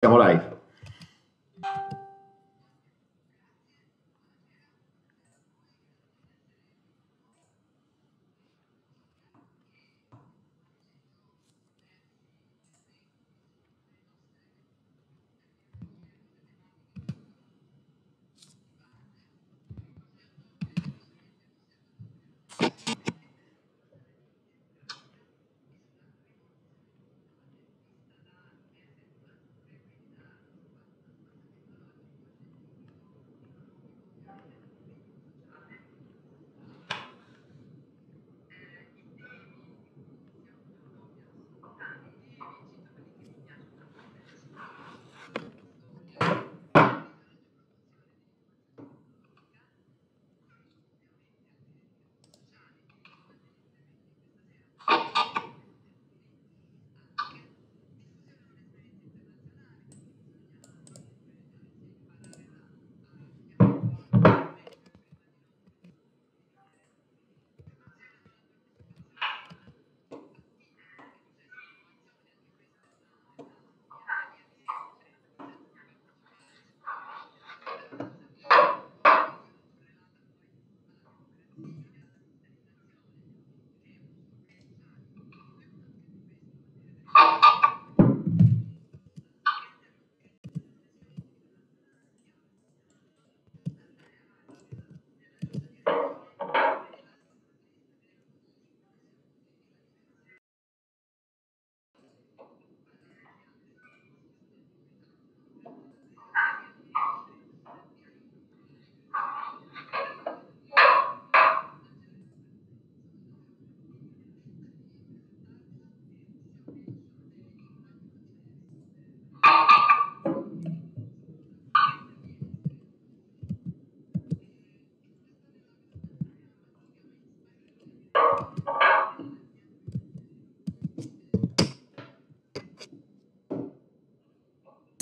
siamo live.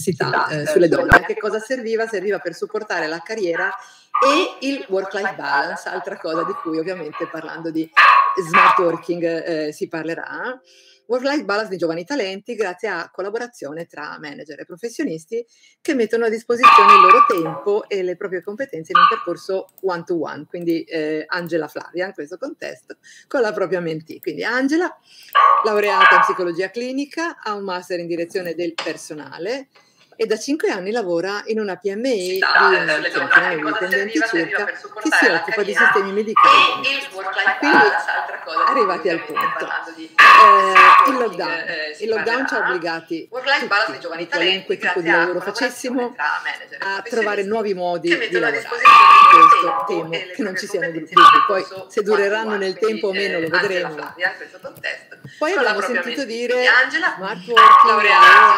università eh, eh, sulle donne. A che cosa serviva? Serviva per supportare la carriera e il work-life balance, altra cosa di cui ovviamente parlando di smart working eh, si parlerà. Work-life balance di giovani talenti grazie a collaborazione tra manager e professionisti che mettono a disposizione il loro tempo e le proprie competenze in un percorso one-to-one, quindi eh, Angela Flavia in questo contesto con la propria mentee. Quindi Angela, laureata in psicologia clinica, ha un master in direzione del personale, e da cinque anni lavora in una PMI di le dipendenti circa che si occupa di sistemi medicali. Quindi, arrivati al punto, eh, ah, eh, eh il lockdown, eh, il lockdown ci ha obbligati work-life di giovani tipo di lavoro facessimo a trovare nuovi modi di lavorare questo temo che non ci siano gruppi poi se dureranno nel tempo o meno lo eh, vedremo poi abbiamo sentito dire smart working,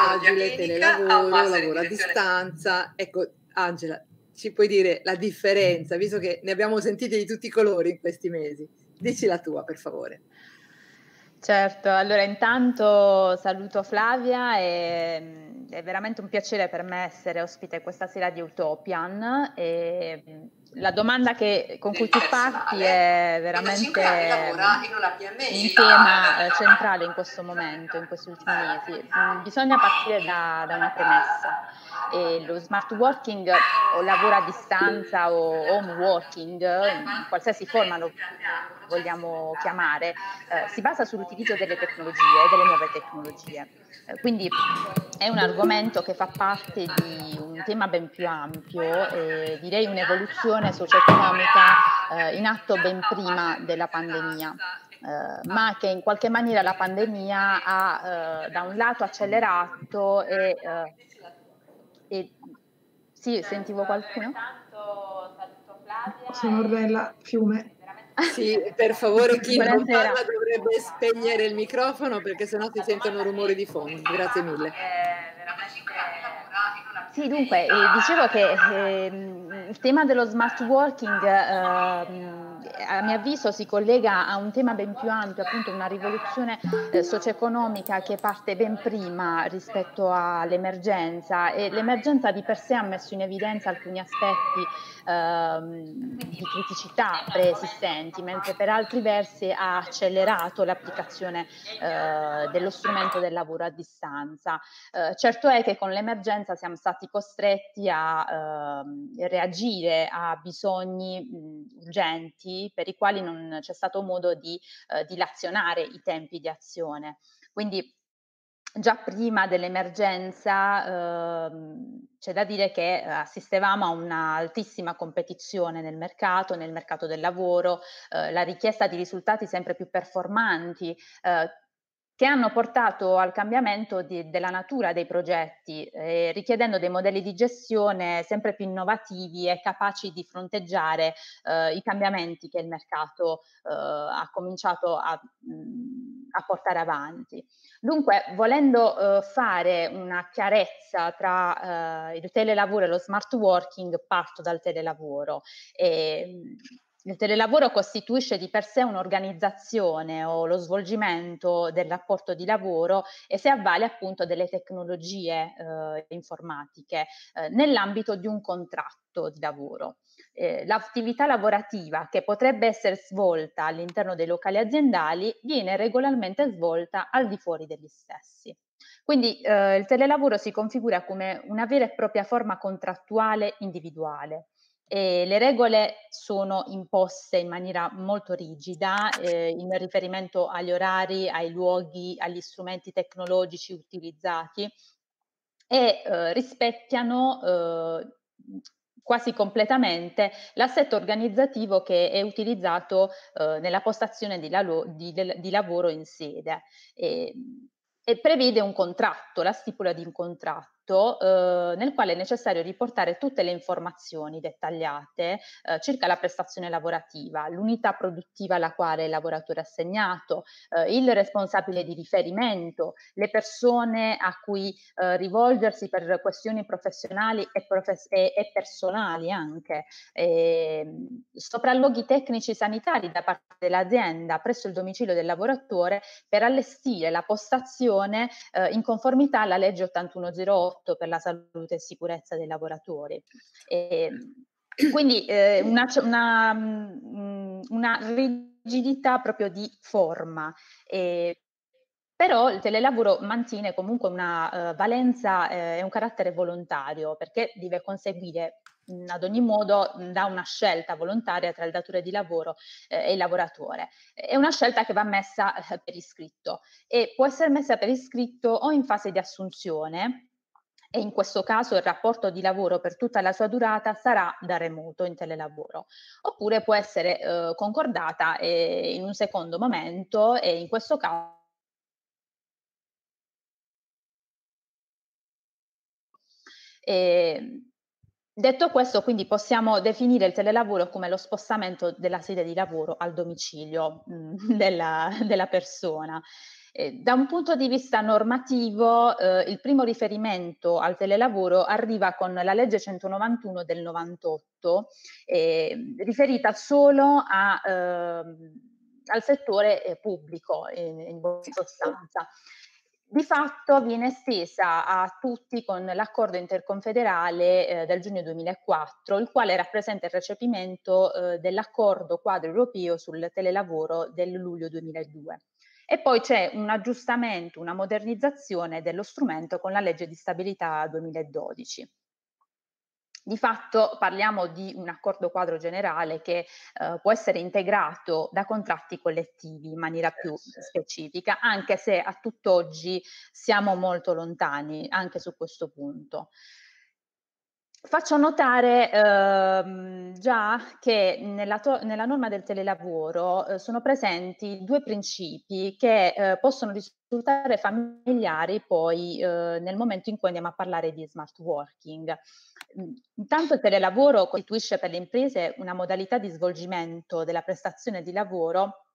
agile, telelavoro, lavoro a distanza ecco Angela ci puoi dire la differenza visto che ne abbiamo sentite di tutti i colori in questi mesi Dici la tua, per favore. Certo, allora intanto saluto Flavia e mm, è veramente un piacere per me essere ospite questa sera di Utopian e mm, la domanda che, con cui tu parti è veramente il tema eh, centrale in questo momento, in questi ultimi mesi. Mm, bisogna partire da, da una premessa e lo smart working o lavoro a distanza o home working, in qualsiasi forma lo vogliamo chiamare, eh, si basa sull'utilizzo delle tecnologie, delle nuove tecnologie. Eh, quindi è un argomento che fa parte di un tema ben più ampio e direi un'evoluzione socio-economica eh, in atto ben prima della pandemia. Eh, ma che in qualche maniera la pandemia ha eh, da un lato accelerato e eh, e... Sì, sentivo qualcuno. Tanto, saluto Flavia. Sono Ornella Fiume. Sì, per favore chi Buonasera. non parla dovrebbe spegnere il microfono perché sennò si sentono rumori di fondo. Grazie mille. Sì, dunque, eh, dicevo che eh, il tema dello smart working eh, a mio avviso si collega a un tema ben più ampio, appunto una rivoluzione eh, socio-economica che parte ben prima rispetto all'emergenza e l'emergenza di per sé ha messo in evidenza alcuni aspetti ehm, di criticità preesistenti, mentre per altri versi ha accelerato l'applicazione eh, dello strumento del lavoro a distanza. Eh, certo è che con l'emergenza siamo stati costretti a ehm, reagire a bisogni mh, urgenti per i quali non c'è stato modo di eh, dilazionare i tempi di azione. Quindi già prima dell'emergenza ehm, c'è da dire che eh, assistevamo a un'altissima competizione nel mercato, nel mercato del lavoro, eh, la richiesta di risultati sempre più performanti eh, che hanno portato al cambiamento di, della natura dei progetti, eh, richiedendo dei modelli di gestione sempre più innovativi e capaci di fronteggiare eh, i cambiamenti che il mercato eh, ha cominciato a, mm, a, portare avanti. Dunque, volendo eh, fare una chiarezza tra eh, il telelavoro e lo smart working, parto dal telelavoro. E, mm, il telelavoro costituisce di per sé un'organizzazione o lo svolgimento del rapporto di lavoro e si avvale appunto delle tecnologie eh, informatiche eh, nell'ambito di un contratto di lavoro. Eh, l'attività lavorativa che potrebbe essere svolta all'interno dei locali aziendali viene regolarmente svolta al di fuori degli stessi. Quindi eh, il telelavoro si configura come una vera e propria forma contrattuale individuale e le regole sono imposte in maniera molto rigida eh, in riferimento agli orari, ai luoghi, agli strumenti tecnologici utilizzati e eh, rispecchiano eh, quasi completamente l'assetto organizzativo che è utilizzato eh, nella postazione di, la- di, di, lavoro in sede. E, e prevede un contratto, la stipula di un contratto atto eh, nel quale è necessario riportare tutte le informazioni dettagliate eh, circa la prestazione lavorativa, l'unità produttiva alla quale il lavoratore è assegnato, eh, il responsabile di riferimento, le persone a cui eh, rivolgersi per questioni professionali e, profes- e, e personali anche, ehm, sopralloghi tecnici sanitari da parte dell'azienda presso il domicilio del lavoratore per allestire la postazione eh, in conformità alla legge 8108 rapporto per la salute e sicurezza dei lavoratori. E, ehm, quindi eh, una, una, mm, una, rigidità proprio di forma. Eh, però il telelavoro mantiene comunque una uh, valenza eh, e eh, un carattere volontario perché deve conseguire mh, mm, ad ogni modo mh, mm, da una scelta volontaria tra il datore di lavoro eh, e il lavoratore. È una scelta che va messa eh, per iscritto e può essere messa per iscritto o in fase di assunzione e in questo caso il rapporto di lavoro per tutta la sua durata sarà da remoto in telelavoro. Oppure può essere eh, concordata eh, in un secondo momento e in questo caso eh, Detto questo, quindi possiamo definire il telelavoro come lo spostamento della sede di lavoro al domicilio mh, mm, della, della persona. Eh, da un punto di vista normativo, eh, il primo riferimento al telelavoro arriva con la legge 191 del 98, eh, riferita solo a, ehm, al settore eh, pubblico, in, in buona sostanza di fatto viene estesa a tutti con l'accordo interconfederale eh, del giugno 2004, il quale rappresenta il recepimento eh, dell'accordo quadro europeo sul telelavoro del luglio 2002. E poi c'è un aggiustamento, una modernizzazione dello strumento con la legge di stabilità 2012. Di fatto parliamo di un accordo quadro generale che eh, può essere integrato da contratti collettivi in maniera più specifica, anche se a tutt'oggi siamo molto lontani anche su questo punto. Faccio notare ehm, già che nella, to- nella, norma del telelavoro eh, sono presenti due principi che eh, possono risultare familiari poi eh, nel momento in cui andiamo a parlare di smart working. Mm, intanto il telelavoro costituisce per le imprese una modalità di svolgimento della prestazione di lavoro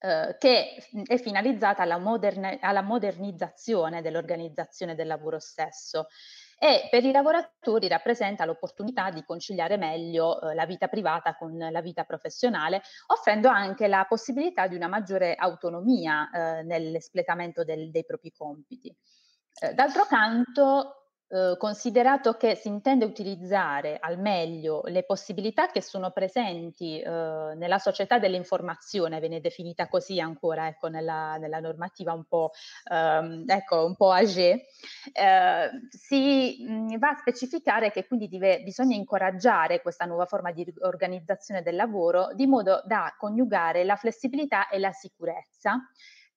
eh, che mm, è finalizzata alla, moderne- alla modernizzazione dell'organizzazione del lavoro stesso e per i lavoratori rappresenta l'opportunità di conciliare meglio eh, la vita privata con la vita professionale, offrendo anche la possibilità di una maggiore autonomia eh, nell'espletamento del, dei propri compiti. Eh, d'altro canto, Uhm, considerato che si intende utilizzare al meglio le possibilità che sono presenti eh, nella società dell'informazione, viene definita così ancora ecco, nella, nella normativa un po', ehm, ecco, un po age, eh, uhm, si mh, mhmm, va a specificare che quindi deve, bisogna incoraggiare questa nuova forma di organizzazione del lavoro di modo da coniugare la flessibilità e la sicurezza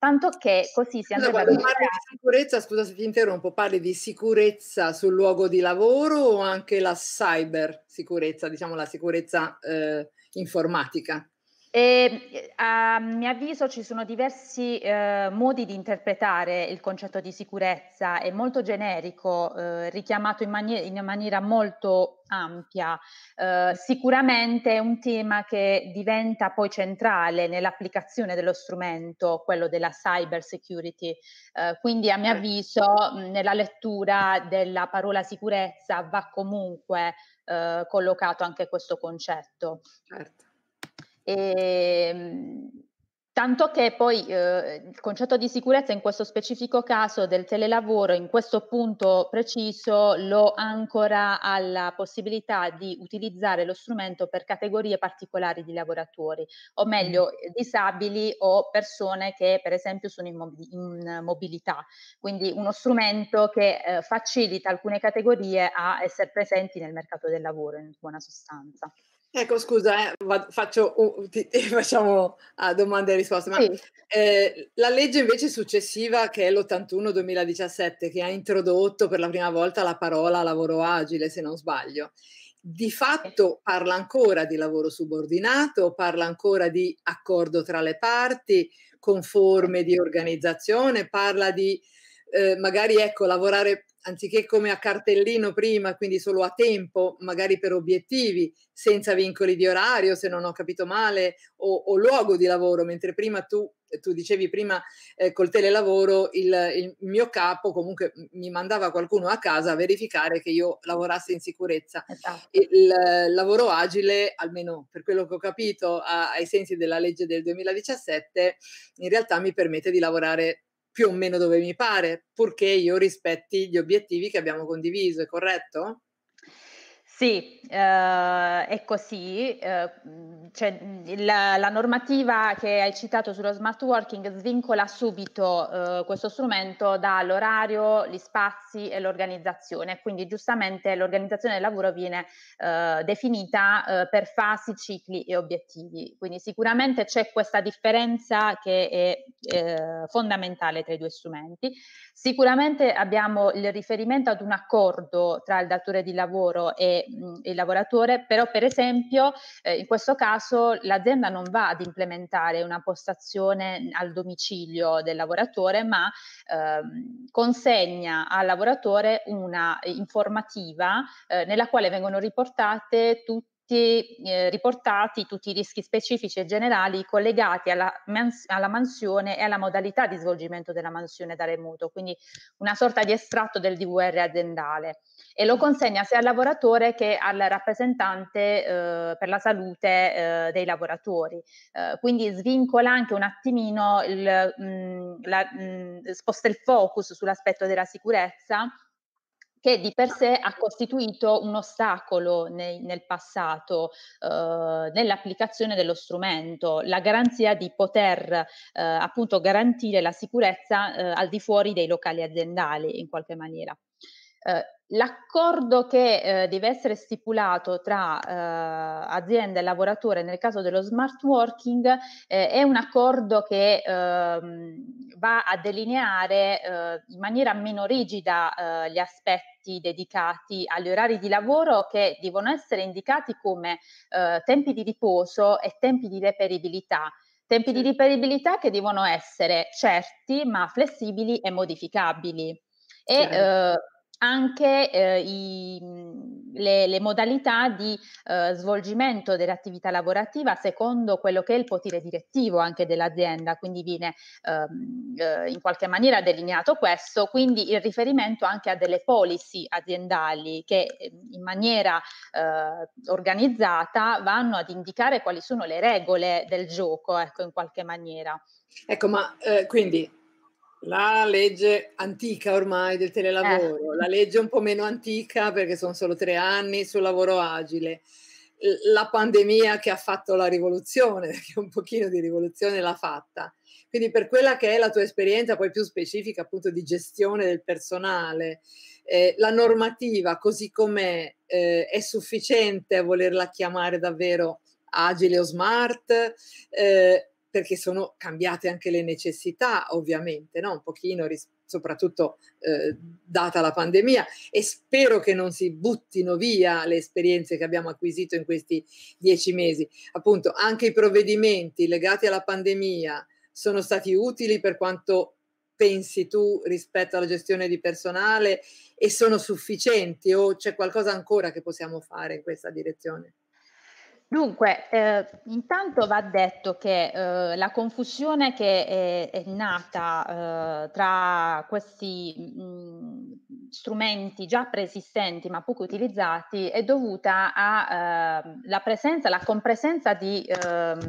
tanto che così si andrebbe allora, parli di sicurezza, scusa se ti interrompo, parli di sicurezza sul luogo di lavoro o anche la cyber sicurezza, diciamo la sicurezza eh, informatica? E, eh, a mio avviso ci sono diversi eh, modi di interpretare il concetto di sicurezza, è molto generico, eh, richiamato in, mani- in, maniera molto ampia. Eh, sicuramente è un tema che diventa poi centrale nell'applicazione dello strumento, quello della cyber security. Eh, quindi a mio avviso nella lettura della parola sicurezza va comunque eh, collocato anche questo concetto. Certo. E, ehm, Tanto che poi eh, il concetto di sicurezza in questo specifico caso del telelavoro, in questo punto preciso, lo ancora alla possibilità di utilizzare lo strumento per categorie particolari di lavoratori, o meglio eh, disabili o persone che per esempio sono in, mob- in mobilità. Quindi uno strumento che eh, facilita alcune categorie a essere presenti nel mercato del lavoro in buona sostanza. Ecco, scusa, eh, vado, faccio, uh, ti, ti facciamo ah, domande e risposte, ma sì. eh, la legge invece successiva, che è l'81-2017, che ha introdotto per la prima volta la parola lavoro agile, se non sbaglio, di fatto parla ancora di lavoro subordinato, parla ancora di accordo tra le parti, con forme di organizzazione, parla di eh, magari ecco, lavorare anziché come a cartellino prima, quindi solo a tempo, magari per obiettivi, senza vincoli di orario, se non ho capito male, o, o luogo di lavoro, mentre prima tu, eh, tu dicevi prima eh, col telelavoro, il, il, mio capo comunque mi mandava qualcuno a casa a verificare che io lavorassi in sicurezza. Esatto. Il, il lavoro agile, almeno per quello che ho capito, a, ai sensi della legge del 2017, in realtà mi permette di lavorare più o meno dove mi pare, purché io rispetti gli obiettivi che abbiamo condiviso, è corretto? Sì, eh, è così. Eh, cioè, la, la, normativa che hai citato sullo smart working svincola subito eh, questo strumento dall'orario, gli spazi e l'organizzazione. Quindi giustamente l'organizzazione del lavoro viene eh, definita eh, per fasi, cicli e obiettivi. Quindi sicuramente c'è questa differenza che è eh, fondamentale tra i due strumenti. Sicuramente abbiamo il riferimento ad un accordo tra il datore di lavoro e Mhmm, il lavoratore, però per esempio eh, in questo caso l'azienda non va ad implementare una postazione al domicilio del lavoratore, ma ehm, consegna al lavoratore una informativa eh, nella quale vengono riportate tutte eh, riportati tutti i rischi specifici e generali collegati alla, alla, mansione e alla modalità di svolgimento della mansione da remoto, quindi una sorta di estratto del DVR aziendale e lo consegna sia al lavoratore che al rappresentante eh, per la salute eh, dei lavoratori. Eh, quindi svincola anche un attimino, il, mh, la, mh, sposta il focus sull'aspetto della sicurezza che di per sé ha costituito un ostacolo nei, nel passato eh, nell'applicazione dello strumento, la garanzia di poter eh, appunto garantire la sicurezza eh, al di fuori dei locali aziendali in qualche maniera. Eh, l'accordo che eh, deve essere stipulato tra eh, azienda e lavoratore nel caso dello smart working è un accordo che ehm, va a delineare in maniera meno rigida gli aspetti dedicati agli orari di lavoro che devono essere indicati come eh, tempi di riposo e tempi di reperibilità. Tempi di reperibilità che devono essere certi ma flessibili e modificabili. E, eh, anche eh, i, le, le, modalità di eh, svolgimento dell'attività lavorativa secondo quello che è il potere direttivo anche dell'azienda, quindi viene ehm, eh, in qualche maniera delineato questo, quindi il riferimento anche a delle policy aziendali che ehm, in maniera eh, organizzata vanno ad indicare quali sono le regole del gioco, ecco, in qualche maniera. Ecco, ma eh, quindi la legge antica ormai del telelavoro, eh. la legge un po' meno antica perché sono solo tre anni sul lavoro agile, la pandemia che ha fatto la rivoluzione, perché un pochino di rivoluzione l'ha fatta. Quindi per quella che è la tua esperienza poi più specifica appunto di gestione del personale, eh, la normativa così com'è eh, è sufficiente a volerla chiamare davvero agile o smart? Eh, perché sono cambiate anche le necessità, ovviamente, no? un pochino, ris- soprattutto eh, data la pandemia, e spero che non si buttino via le esperienze che abbiamo acquisito in questi dieci mesi. Appunto, anche i provvedimenti legati alla pandemia sono stati utili per quanto pensi tu rispetto alla gestione di personale e sono sufficienti o c'è qualcosa ancora che possiamo fare in questa direzione? Dunque, eh, intanto va detto che eh, la confusione che è, è nata eh, tra questi mh, mm, strumenti già preesistenti ma poco utilizzati è dovuta alla eh, presenza, alla compresenza di ehm,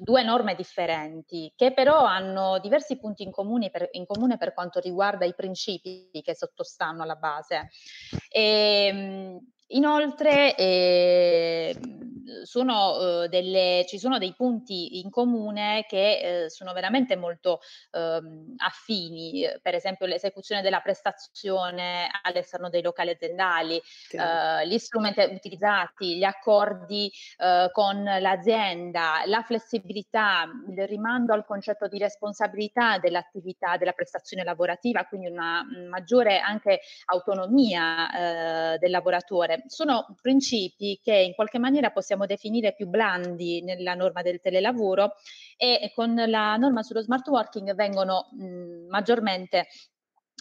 due norme differenti che però hanno diversi punti in comune, per, in comune per quanto riguarda i principi che sottostanno alla base. E, ehm, mh, Inoltre eh, sono, eh, delle, ci sono dei punti in comune che eh, sono veramente molto ehm, affini, per esempio l'esecuzione della prestazione all'esterno dei locali aziendali, okay. Eh, gli strumenti utilizzati, gli accordi eh, con l'azienda, la flessibilità, il rimando al concetto di responsabilità dell'attività, della prestazione lavorativa, quindi una maggiore anche autonomia eh, del lavoratore sono principi che in qualche maniera possiamo definire più blandi nella norma del telelavoro e con la norma sullo smart working vengono mh, maggiormente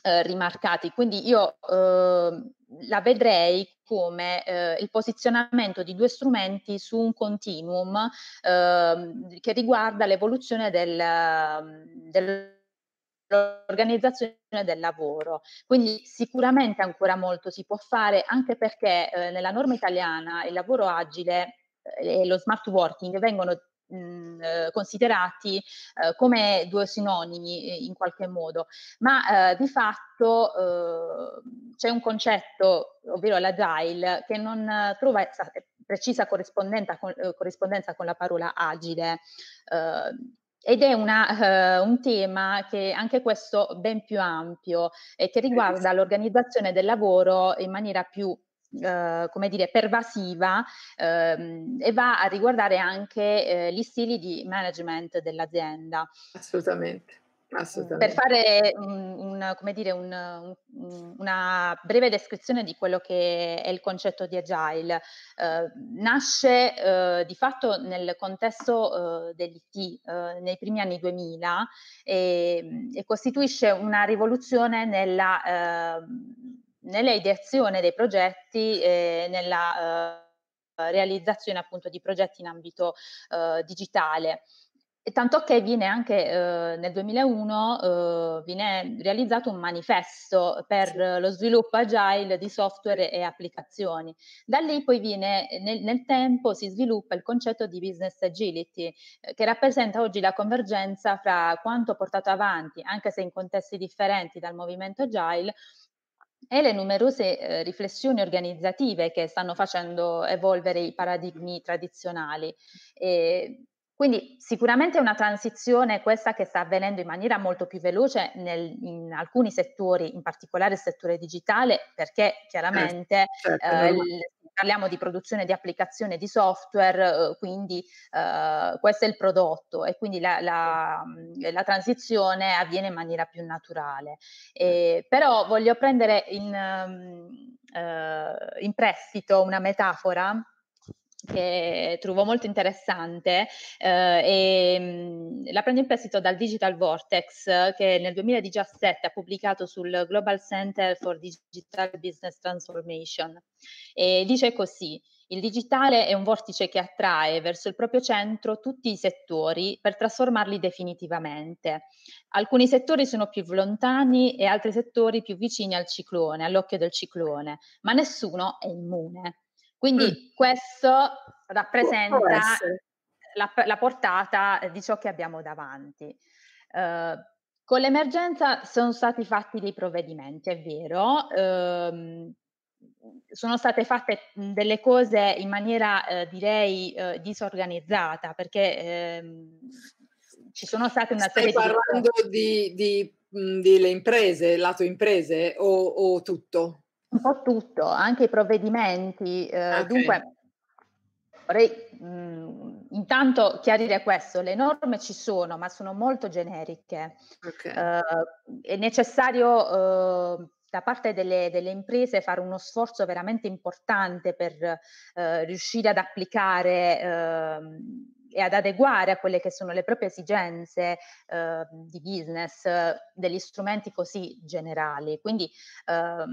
eh, rimarcati. Quindi io eh, la vedrei come eh, il posizionamento di due strumenti su un continuum ehm, che riguarda l'evoluzione del, ehm, del l'organizzazione del lavoro. Quindi sicuramente ancora molto si può fare, anche perché eh, nella norma italiana il lavoro agile eh, e lo smart working vengono mh, mm, eh, considerati eh, come due sinonimi eh, in qualche modo, ma eh, di fatto c'è un concetto, ovvero l'agile, che non trova precisa corrispondenza con, corrispondenza con la parola agile. Ed è una, uh, un tema che anche questo ben più ampio e che riguarda l'organizzazione del lavoro in maniera più Uh, come dire, pervasiva uh, e va a riguardare anche uh, gli stili di management dell'azienda. Assolutamente. Per fare un, un, dire, un, una breve descrizione di quello che è il concetto di agile, eh, nasce eh, di fatto nel contesto eh, dell'IT eh, nei primi anni 2000 e, ehm, e costituisce una rivoluzione nella, ehm, nella, ideazione dei progetti e eh, nella eh, realizzazione appunto di progetti in ambito digitale. E tanto che viene anche eh, nel 2001 eh, viene realizzato un manifesto per sì. lo sviluppo agile di software e applicazioni. Da lì poi viene, nel, nel tempo si sviluppa il concetto di business agility, eh, che rappresenta oggi la convergenza fra quanto portato avanti, anche se in contesti differenti dal movimento agile, e le numerose eh, riflessioni organizzative che stanno facendo evolvere i paradigmi tradizionali. E quindi sicuramente è una transizione questa che sta avvenendo in maniera molto più veloce nel, in alcuni settori, in particolare il settore digitale, perché chiaramente eh, certo. eh, il, parliamo di produzione di applicazione di software, eh, quindi eh, questo è il prodotto e quindi la, la, la transizione avviene in maniera più naturale. E, però voglio prendere in, eh, in prestito una metafora che trovo molto interessante eh, e mh, mm, la prendo in prestito dal Digital Vortex che nel 2017 ha pubblicato sul Global Center for Digital Business Transformation e dice così il digitale è un vortice che attrae verso il proprio centro tutti i settori per trasformarli definitivamente. Alcuni settori sono più lontani e altri settori più vicini al ciclone, all'occhio del ciclone, ma nessuno è immune. Quindi mm. questo rappresenta la, la, portata di ciò che abbiamo davanti. Uh, con l'emergenza sono stati fatti dei provvedimenti, è vero, uh, sono state fatte delle cose in maniera eh, direi eh, disorganizzata perché ehm, ci sono state una Stai serie parlando di... di, di mh, delle imprese, lato imprese o, o tutto? un po' tutto, anche i provvedimenti. Eh, ah, okay. Dunque, vorrei mh, mm, intanto chiarire questo, le norme ci sono, ma sono molto generiche. Okay. Eh, è necessario eh, da parte delle, delle, imprese fare uno sforzo veramente importante per eh, riuscire ad applicare ehm, e ad adeguare a quelle che sono le proprie esigenze eh, di business eh, degli strumenti così generali. Quindi eh,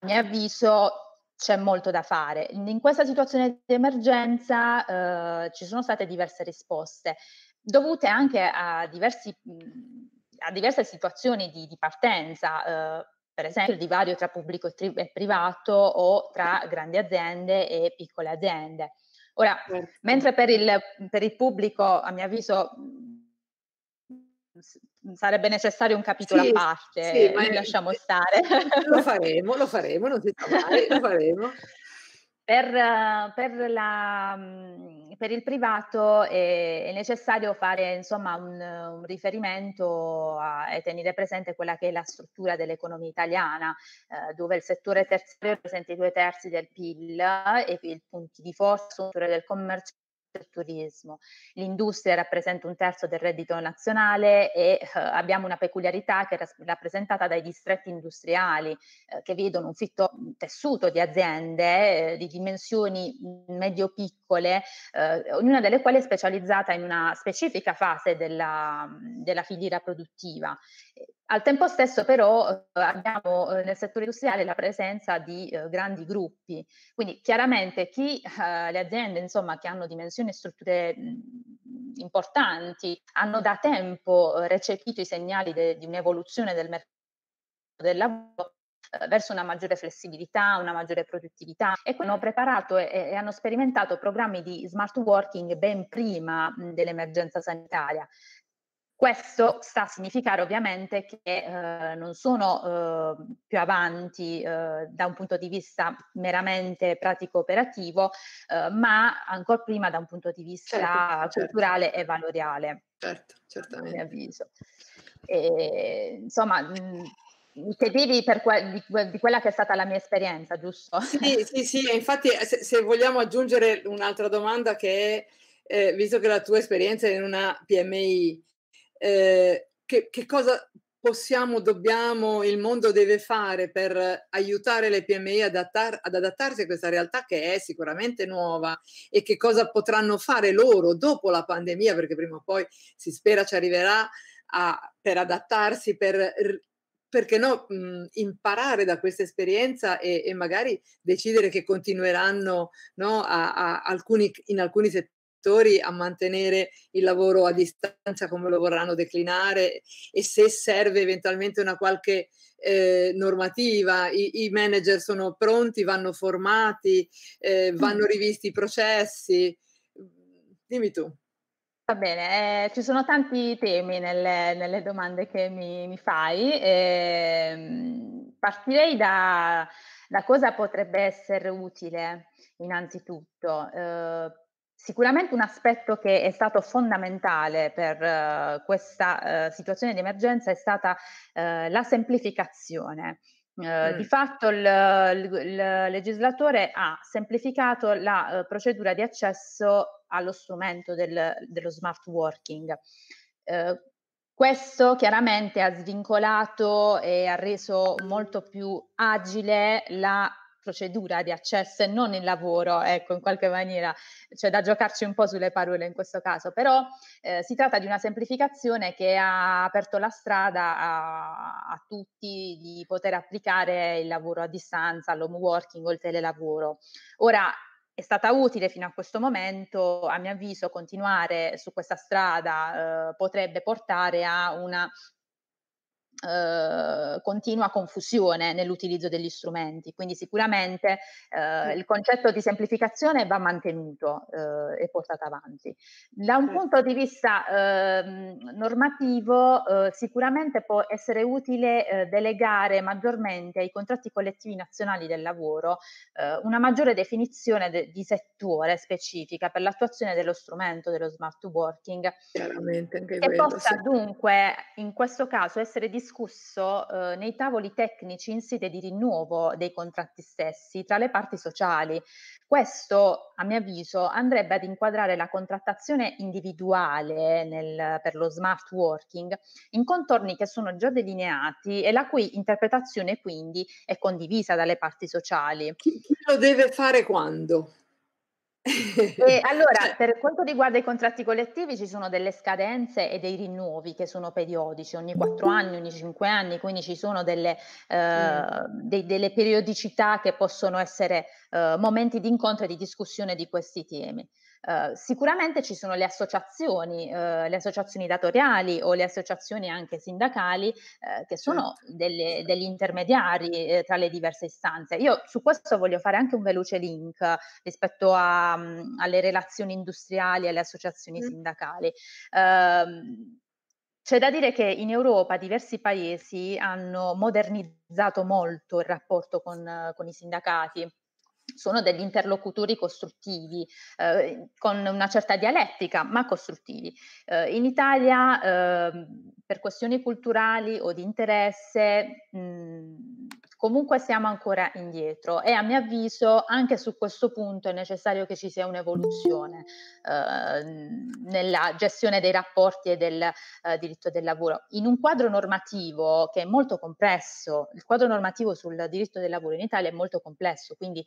mio avviso c'è molto da fare. In questa situazione di emergenza eh, ci sono state diverse risposte, dovute anche a, diversi, mm, a diverse situazioni di, di partenza. Eh, per esempio il divario tra pubblico e privato o tra grandi aziende e piccole aziende. Ora, certo. mentre per il, per il pubblico, a mio avviso, Mhmm, sarebbe necessario un capitolo sì, a parte, sì, ma lasciamo eh, stare. Lo faremo, lo faremo, non si sa mai, lo faremo. Per, per, la, mhmm, per, il privato è, è necessario fare insomma, un, un, riferimento a, e tenere presente quella che è la struttura dell'economia italiana, eh, dove il settore terziario rappresenta i due terzi del PIL eh, e i punti di forza il settore del commercio il turismo. L'industria rappresenta un terzo del reddito nazionale e eh, abbiamo una peculiarità che è rappresentata dai distretti industriali eh, che vedono un fitto tessuto di aziende eh, di dimensioni medio-piccole, eh, ognuna delle quali è specializzata in una specifica fase della, della filiera produttiva al tempo stesso però eh, abbiamo eh, nel settore industriale la presenza di eh, grandi gruppi, quindi chiaramente chi, le aziende insomma, che hanno dimensioni e strutture importanti hanno da tempo recepito i segnali de, di un'evoluzione del mercato del lavoro verso una maggiore flessibilità, una maggiore produttività e hanno preparato e, e, hanno sperimentato programmi di smart working ben prima dell'emergenza sanitaria. Questo sta a significare ovviamente che eh, non sono eh, più avanti eh, da un punto di vista meramente pratico-operativo, eh, ma ancora prima da un punto di vista certo, certo. culturale certo. e valoriale. Certo, certamente. A mio avviso. E, insomma, mh, mm, chiedevi que- di, di, quella che è stata la mia esperienza, giusto? Sì, sì, sì, infatti eh, se, se vogliamo aggiungere un'altra domanda che è, eh, visto che la tua esperienza è in una PMI, eh, che, che cosa possiamo, dobbiamo, il mondo deve fare per aiutare le PMI ad, adattar- ad, adattarsi a questa realtà che è sicuramente nuova e che cosa potranno fare loro dopo la pandemia, perché prima o poi si spera ci arriverà a, per adattarsi, per perché no, mh, mm, imparare da questa esperienza e, e magari decidere che continueranno no, a, a alcuni, in alcuni settori settori a mantenere il lavoro a distanza come lo vorranno declinare e se serve eventualmente una qualche eh, normativa, I, I, manager sono pronti, vanno formati, eh, mm. vanno rivisti i processi. Dimmi tu. Va bene, eh, ci sono tanti temi nelle, nelle domande che mi, mi fai. Ehm, partirei da, da, cosa potrebbe essere utile innanzitutto. Eh, Sicuramente un aspetto che è stato fondamentale per uh, questa uh, situazione di emergenza è stata uh, la semplificazione. Mm. Di fatto il, il, il, legislatore ha semplificato la procedura di accesso allo strumento del, dello smart working. Questo chiaramente ha svincolato e ha reso molto più agile la procedura di accesso e non il lavoro, ecco, in qualche maniera c'è cioè da giocarci un po' sulle parole in questo caso, però eh, si tratta di una semplificazione che ha aperto la strada a, a tutti di poter applicare il lavoro a distanza, l'home working o il telelavoro. Ora, è stata utile fino a questo momento, a mio avviso continuare su questa strada eh, potrebbe portare a una Ehm, continua confusione nell'utilizzo degli strumenti, quindi sicuramente eh, il concetto di semplificazione va mantenuto eh, e portato avanti. Da un punto di vista ehm, normativo ehm, sicuramente può essere utile delegare maggiormente ai contratti collettivi nazionali del lavoro una maggiore definizione de- di settore specifica per l'attuazione dello strumento dello smart working, che quello, possa sì. dunque in questo caso essere discusso discusso eh, nei tavoli tecnici in sede di rinnovo dei contratti stessi tra le parti sociali. Questo, a mio avviso, andrebbe ad inquadrare la contrattazione individuale nel, per lo smart working in contorni che sono già delineati e la cui interpretazione quindi è condivisa dalle parti sociali. Chi, chi lo deve fare quando? E allora, cioè per quanto riguarda i contratti collettivi, ci sono delle scadenze e dei rinnovi che sono periodici, ogni 4 anni, ogni 5 anni, quindi ci sono delle, eh, dei, delle periodicità che possono essere eh, momenti di incontro e di discussione di questi temi. Ehm, sicuramente ci sono le associazioni, uh, le associazioni datoriali o le associazioni anche sindacali uh, che sono certo, delle, degli intermediari tra le diverse istanze. Io su questo voglio fare anche un veloce link rispetto a, um, alle relazioni industriali e alle associazioni sindacali. C'è da dire che in Europa diversi paesi hanno modernizzato molto il rapporto con, con i sindacati sono degli interlocutori costruttivi, eh, con una certa dialettica, ma costruttivi. Eh, in Italia, eh, per questioni culturali o di interesse, mh, mm, comunque siamo ancora indietro e a mio avviso anche su questo punto è necessario che ci sia un'evoluzione eh, nella gestione dei rapporti e del eh, diritto del lavoro. In un quadro normativo che è molto complesso, il quadro normativo sul diritto del lavoro in Italia è molto complesso, quindi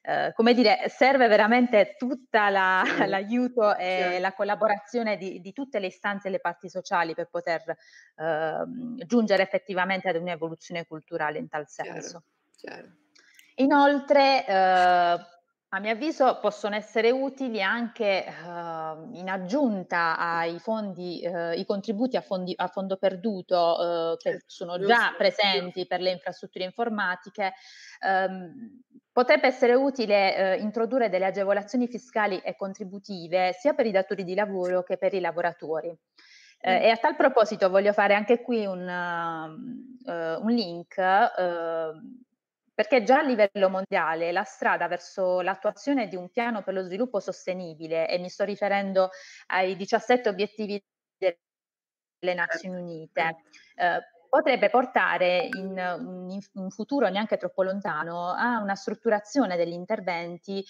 eh, come dire, serve veramente tutta la, sì, l'aiuto e sì. la collaborazione di, di, tutte le istanze e le parti sociali per poter eh, giungere effettivamente ad un'evoluzione culturale in tal senso. Chiaro, chiaro. Inoltre, eh, a mio avviso, possono essere utili anche ehm, in aggiunta ai fondi, eh, i contributi a, fondi, a fondo perduto eh, che certo, sono già presenti per le infrastrutture informatiche. Ehm, Potrebbe essere utile eh, introdurre delle agevolazioni fiscali e contributive sia per i datori di lavoro che per i lavoratori. Eh, mm. e a tal proposito voglio fare anche qui un, uh, un link, uh, perché già a livello mondiale la strada verso l'attuazione di un piano per lo sviluppo sostenibile, e mi sto riferendo ai 17 obiettivi delle Nazioni certo. Unite, uh, potrebbe portare in, un futuro neanche troppo lontano a una strutturazione degli interventi eh,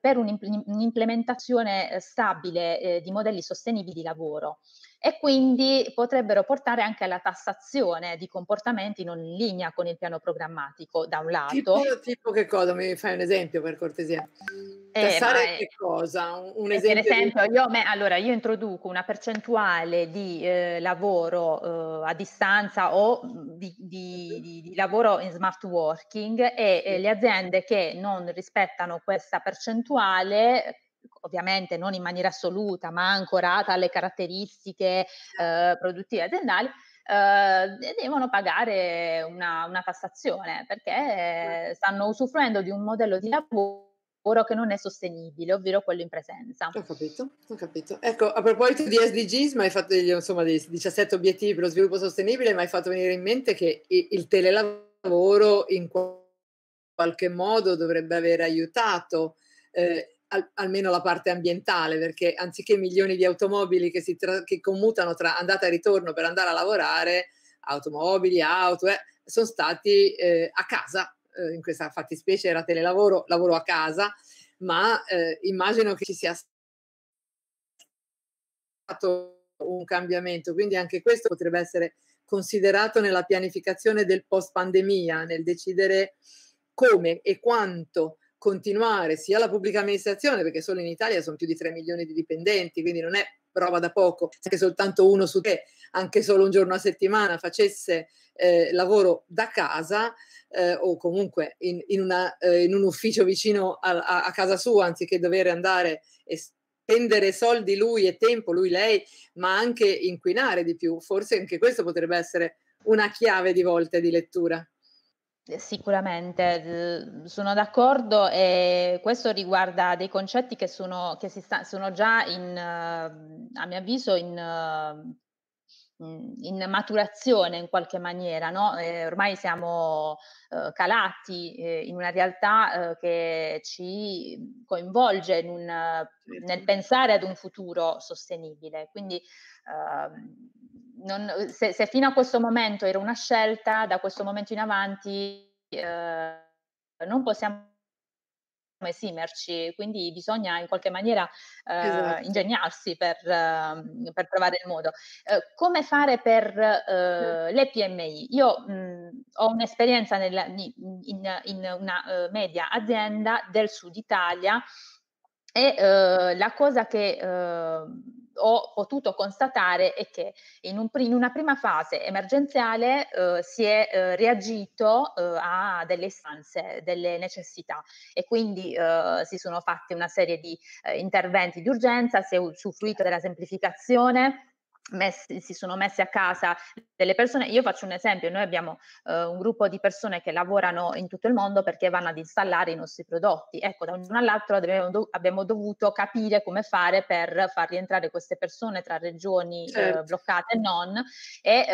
per un'implementazione eh, stabile eh, di modelli sostenibili di lavoro e quindi potrebbero portare anche alla tassazione di comportamenti non in linea con il piano programmatico, da un lato. Tipo, tipo che cosa? Mi fai un esempio per cortesia? Eh, Tassare eh, che cosa? Un, un esempio? Per esempio, di... io, me, allora, io introduco una percentuale di eh, lavoro eh, a distanza o mm, di, di, di, lavoro in smart working e eh, le aziende che non rispettano questa percentuale ovviamente non in maniera assoluta, ma ancorata alle caratteristiche eh, produttive aziendali, eh, devono pagare una, una tassazione perché eh, stanno usufruendo di un modello di lavoro lavoro che non è sostenibile, ovvero quello in presenza. Ho capito, ho capito. Ecco, a proposito di SDGs, ma hai fatto insomma, dei 17 obiettivi per lo sviluppo sostenibile, mi hai fatto venire in mente che il telelavoro in qualche modo dovrebbe aver aiutato. Eh, al, almeno la parte ambientale, perché anziché milioni di automobili che, si tra, che commutano tra andata e ritorno per andare a lavorare, automobili, auto, eh, sono stati eh, a casa, eh, in questa fattispecie era telelavoro, lavoro a casa, ma eh, immagino che ci sia stato un cambiamento, quindi anche questo potrebbe essere considerato nella pianificazione del post pandemia, nel decidere come e quanto continuare sia la pubblica amministrazione, perché solo in Italia sono più di 3 milioni di dipendenti, quindi non è prova da poco, che soltanto uno su tre, anche solo un giorno a settimana, facesse eh, lavoro da casa eh, o comunque in, in, una, eh, in un ufficio vicino a, a, a, casa sua, anziché dover andare e spendere soldi lui e tempo, lui, lei, ma anche inquinare di più. Forse anche questo potrebbe essere una chiave di volta di lettura. Sicuramente, sono d'accordo e questo riguarda dei concetti che sono, che sta, sono già, in, a mio avviso, in, in maturazione in qualche maniera. No? Eh, ormai siamo eh, calati eh, in una realtà eh, che ci coinvolge un, nel pensare ad un futuro sostenibile. Quindi ehm, non, se, se, fino a questo momento era una scelta, da questo momento in avanti eh, non possiamo esimerci, quindi bisogna in qualche maniera eh, esatto. ingegnarsi per, ehm, per, trovare il modo. Eh, come fare per eh, le PMI? Io mh, mm, ho un'esperienza nella, in, in, una uh, media azienda del sud Italia e uh, la cosa che uh, ho potuto constatare è che in, un, in una prima fase emergenziale eh, si è eh, reagito eh, a delle istanze, delle necessità e quindi eh, si sono fatti una serie di eh, interventi di urgenza, si è usufruito della semplificazione Messi, si sono messi a casa delle persone. Io faccio un esempio: noi abbiamo eh, un gruppo di persone che lavorano in tutto il mondo perché vanno ad installare i nostri prodotti. Ecco, da un giorno all'altro abbiamo, dovuto capire come fare per far rientrare queste persone tra regioni eh, certo. eh, bloccate e non e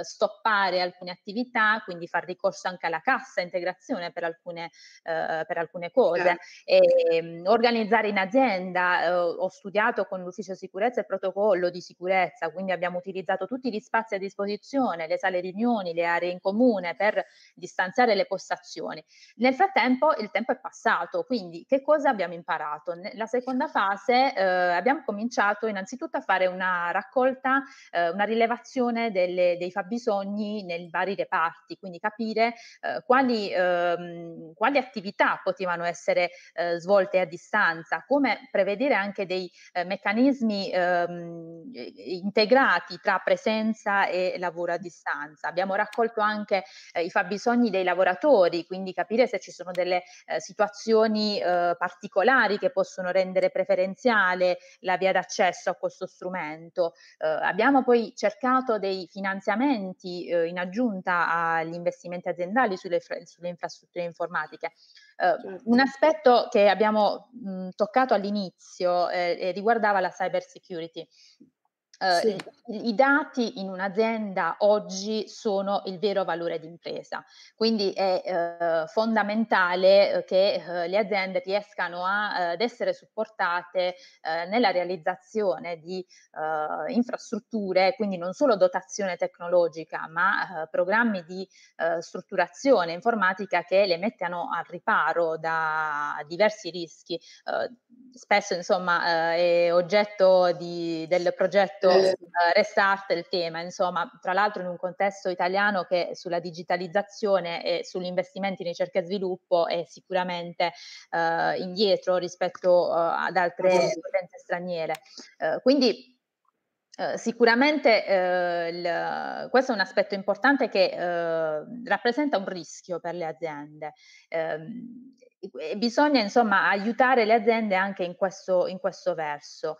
eh, stoppare alcune attività, quindi far ricorso anche alla cassa integrazione per alcune, eh, per alcune cose, certo. e, ehm, organizzare in azienda. Eh, ho studiato con l'ufficio sicurezza e protocollo di sicurezza sicurezza, quindi abbiamo utilizzato tutti gli spazi a disposizione, le sale riunioni, le aree in comune per distanziare le postazioni. Nel frattempo il tempo è passato, quindi che cosa abbiamo imparato? Nella seconda fase eh, abbiamo cominciato innanzitutto a fare una raccolta, eh, una rilevazione delle, dei fabbisogni nei vari reparti, quindi capire eh, quali, ehm, quali, attività potevano essere eh, svolte a distanza, come prevedere anche dei eh, meccanismi ehm, integrati tra presenza e lavoro a distanza. Abbiamo raccolto anche eh, i fabbisogni dei lavoratori, quindi capire se ci sono delle eh, situazioni eh, particolari che possono rendere preferenziale la via d'accesso a questo strumento. Eh, abbiamo poi cercato dei finanziamenti eh, in aggiunta agli investimenti aziendali sulle, sulle infrastrutture informatiche. Uh, un aspetto che abbiamo mh, toccato all'inizio eh, riguardava la cyber security. Uh, sì. Ehm, i, dati in un'azienda oggi sono il vero valore d'impresa, quindi è uh, fondamentale ehm, che uh, le aziende riescano a, ad essere supportate nella realizzazione di infrastrutture, quindi non solo dotazione tecnologica, ma programmi di strutturazione informatica che le mettano al riparo da diversi rischi. spesso insomma è oggetto di, del progetto Certo. eh, restart il tema, insomma, tra l'altro in un contesto italiano che sulla digitalizzazione e sugli investimenti in ricerca e sviluppo è sicuramente eh, indietro rispetto eh, ad altre potenze straniere. Eh, quindi Uh, sicuramente uh, il, questo è un aspetto importante che uh, rappresenta un rischio per le aziende. Ehm, e bisogna insomma aiutare le aziende anche in questo, in questo verso.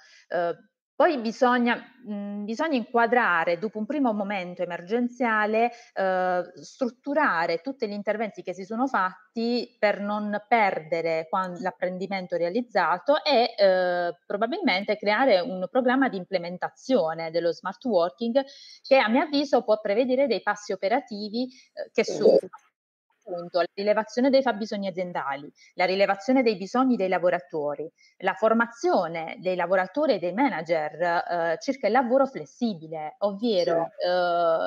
Poi bisogna, mh, mhmm, bisogna, inquadrare, dopo un primo momento emergenziale, eh, strutturare tutti gli interventi che si sono fatti per non perdere l'apprendimento realizzato e eh, probabilmente creare un programma di implementazione dello smart working che a mio avviso può prevedere dei passi operativi eh, che sono appunto la rilevazione dei fabbisogni aziendali, la rilevazione dei bisogni dei lavoratori, la formazione dei lavoratori e dei manager eh, circa il lavoro flessibile, ovvero sì. eh,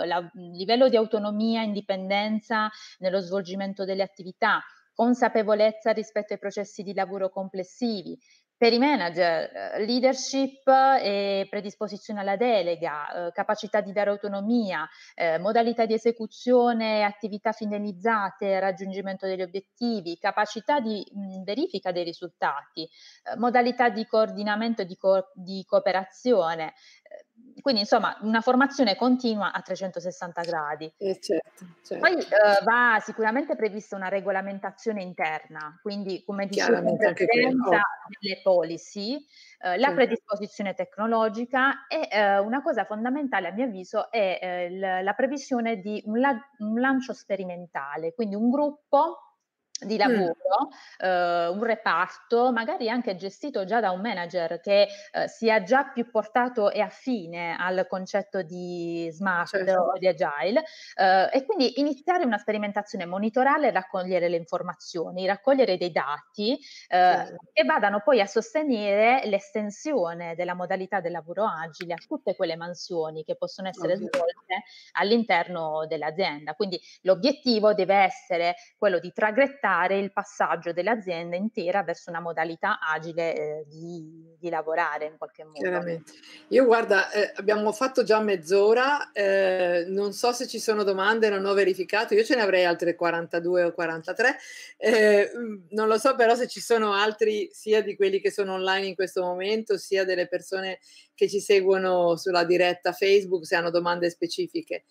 la, livello di autonomia, e indipendenza nello svolgimento delle attività, consapevolezza rispetto ai processi di lavoro complessivi, per i manager, eh, leadership e predisposizione alla delega, eh, capacità di dare autonomia, eh, modalità di esecuzione, attività finalizzate, raggiungimento degli obiettivi, capacità di mm, verifica dei risultati, modalità di coordinamento e di, co- di cooperazione quindi insomma una formazione continua a 360 gradi. Eh certo, certo. Poi eh, va sicuramente prevista una regolamentazione interna, quindi come dicevo, la presenza delle policy, eh, la sì. Certo. predisposizione tecnologica e eh, una cosa fondamentale a mio avviso è eh, l- la previsione di un, la- un lancio sperimentale, quindi un gruppo di lavoro, mm. eh, un reparto magari anche gestito già da un manager che eh, uhm, sia già più portato e affine al concetto di smart certo. o di agile eh, e quindi iniziare una sperimentazione monitorale, raccogliere le informazioni, raccogliere dei dati certo. che vadano poi a sostenere l'estensione della modalità del lavoro agile a tutte quelle mansioni che possono essere Ovvio. svolte all'interno dell'azienda. Quindi l'obiettivo deve essere quello di traghettare accelerare il passaggio dell'azienda intera verso una modalità agile eh, di, di, lavorare in qualche modo. Chiaramente. Io guarda, eh, abbiamo fatto già mezz'ora, eh, non so se ci sono domande, non ho verificato, io ce ne avrei altre 42 o 43, eh, mm, non lo so però se ci sono altri sia di quelli che sono online in questo momento, sia delle persone che ci seguono sulla diretta Facebook, se hanno domande specifiche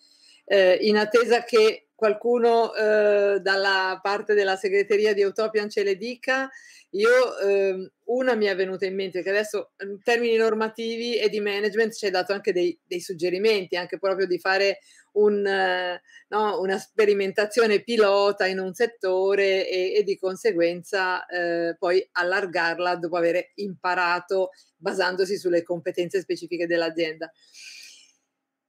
eh, in attesa che qualcuno eh, dalla parte della segreteria di Utopian ce le dica, io eh, una mi è venuta in mente che adesso in termini normativi e di management ci hai dato anche dei, dei suggerimenti, anche proprio di fare un, eh, no, una sperimentazione pilota in un settore e, e di conseguenza eh, poi allargarla dopo aver imparato basandosi sulle competenze specifiche dell'azienda.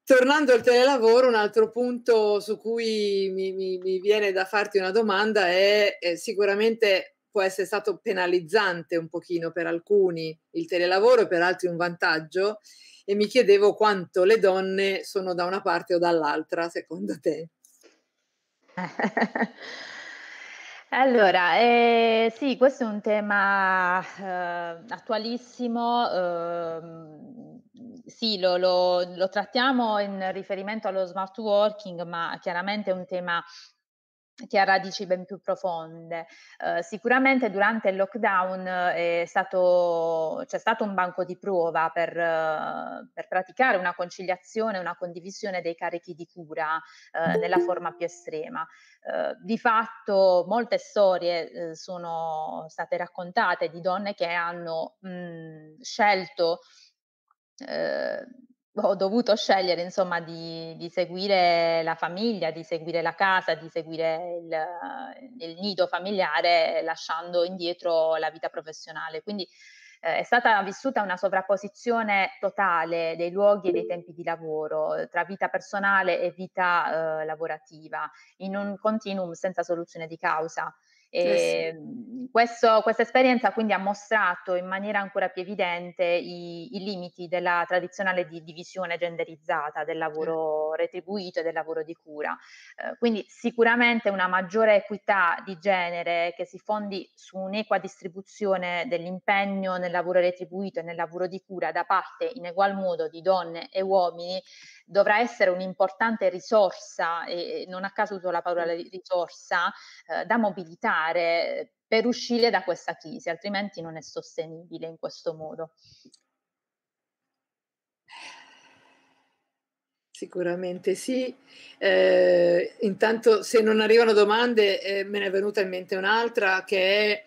Tornando al telelavoro, un altro punto su cui mi, mi, mi viene da farti una domanda è, è eh, sicuramente può essere stato penalizzante un pochino per alcuni il telelavoro e per altri un vantaggio e mi chiedevo quanto le donne sono da una parte o dall'altra secondo te. Allora, eh, sì, questo è un tema eh, attualissimo. Eh, sì, lo, lo, lo trattiamo in riferimento allo smart working, ma chiaramente è un tema che ha radici ben più profonde. Uh, sicuramente durante il lockdown eh, è stato, c'è stato un banco di prova per, uh, per praticare una conciliazione, una condivisione dei carichi di cura uh, nella forma più estrema. di fatto molte storie sono state raccontate di donne che hanno mh, mm, scelto eh, ho dovuto scegliere insomma di, di, seguire la famiglia, di seguire la casa, di seguire il, il nido familiare lasciando indietro la vita professionale. Quindi eh, è stata vissuta una sovrapposizione totale dei luoghi e dei tempi di lavoro tra vita personale e vita eh, lavorativa in un continuum senza soluzione di causa. E, eh sì. Ehm, questo, questa esperienza quindi ha mostrato in maniera ancora più evidente i, i limiti della tradizionale di, divisione genderizzata del lavoro retribuito e del lavoro di cura. Eh, quindi sicuramente una maggiore equità di genere che si fondi su un'equa distribuzione dell'impegno nel lavoro retribuito e nel lavoro di cura da parte in egual modo di donne e uomini dovrà essere un'importante risorsa e non a caso uso la parola risorsa eh, da mobilitare per uscire da questa crisi, altrimenti non è sostenibile in questo modo. Sicuramente sì. Eh, intanto se non arrivano domande eh, me ne è venuta in mente un'altra che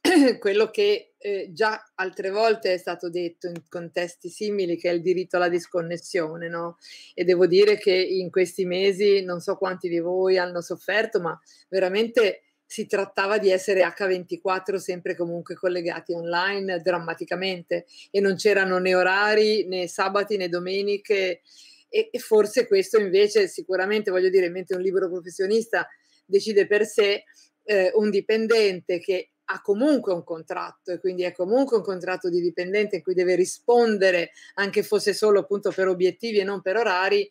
è quello che eh, già altre volte è stato detto in contesti simili che è il diritto alla disconnessione. No? E devo dire che in questi mesi non so quanti di voi hanno sofferto, ma veramente si trattava di essere H24 sempre comunque collegati online drammaticamente e non c'erano né orari né sabati né domeniche e, e forse questo invece sicuramente voglio dire mentre un libero professionista decide per sé eh, un dipendente che ha comunque un contratto e quindi è comunque un contratto di dipendente in cui deve rispondere anche fosse solo appunto per obiettivi e non per orari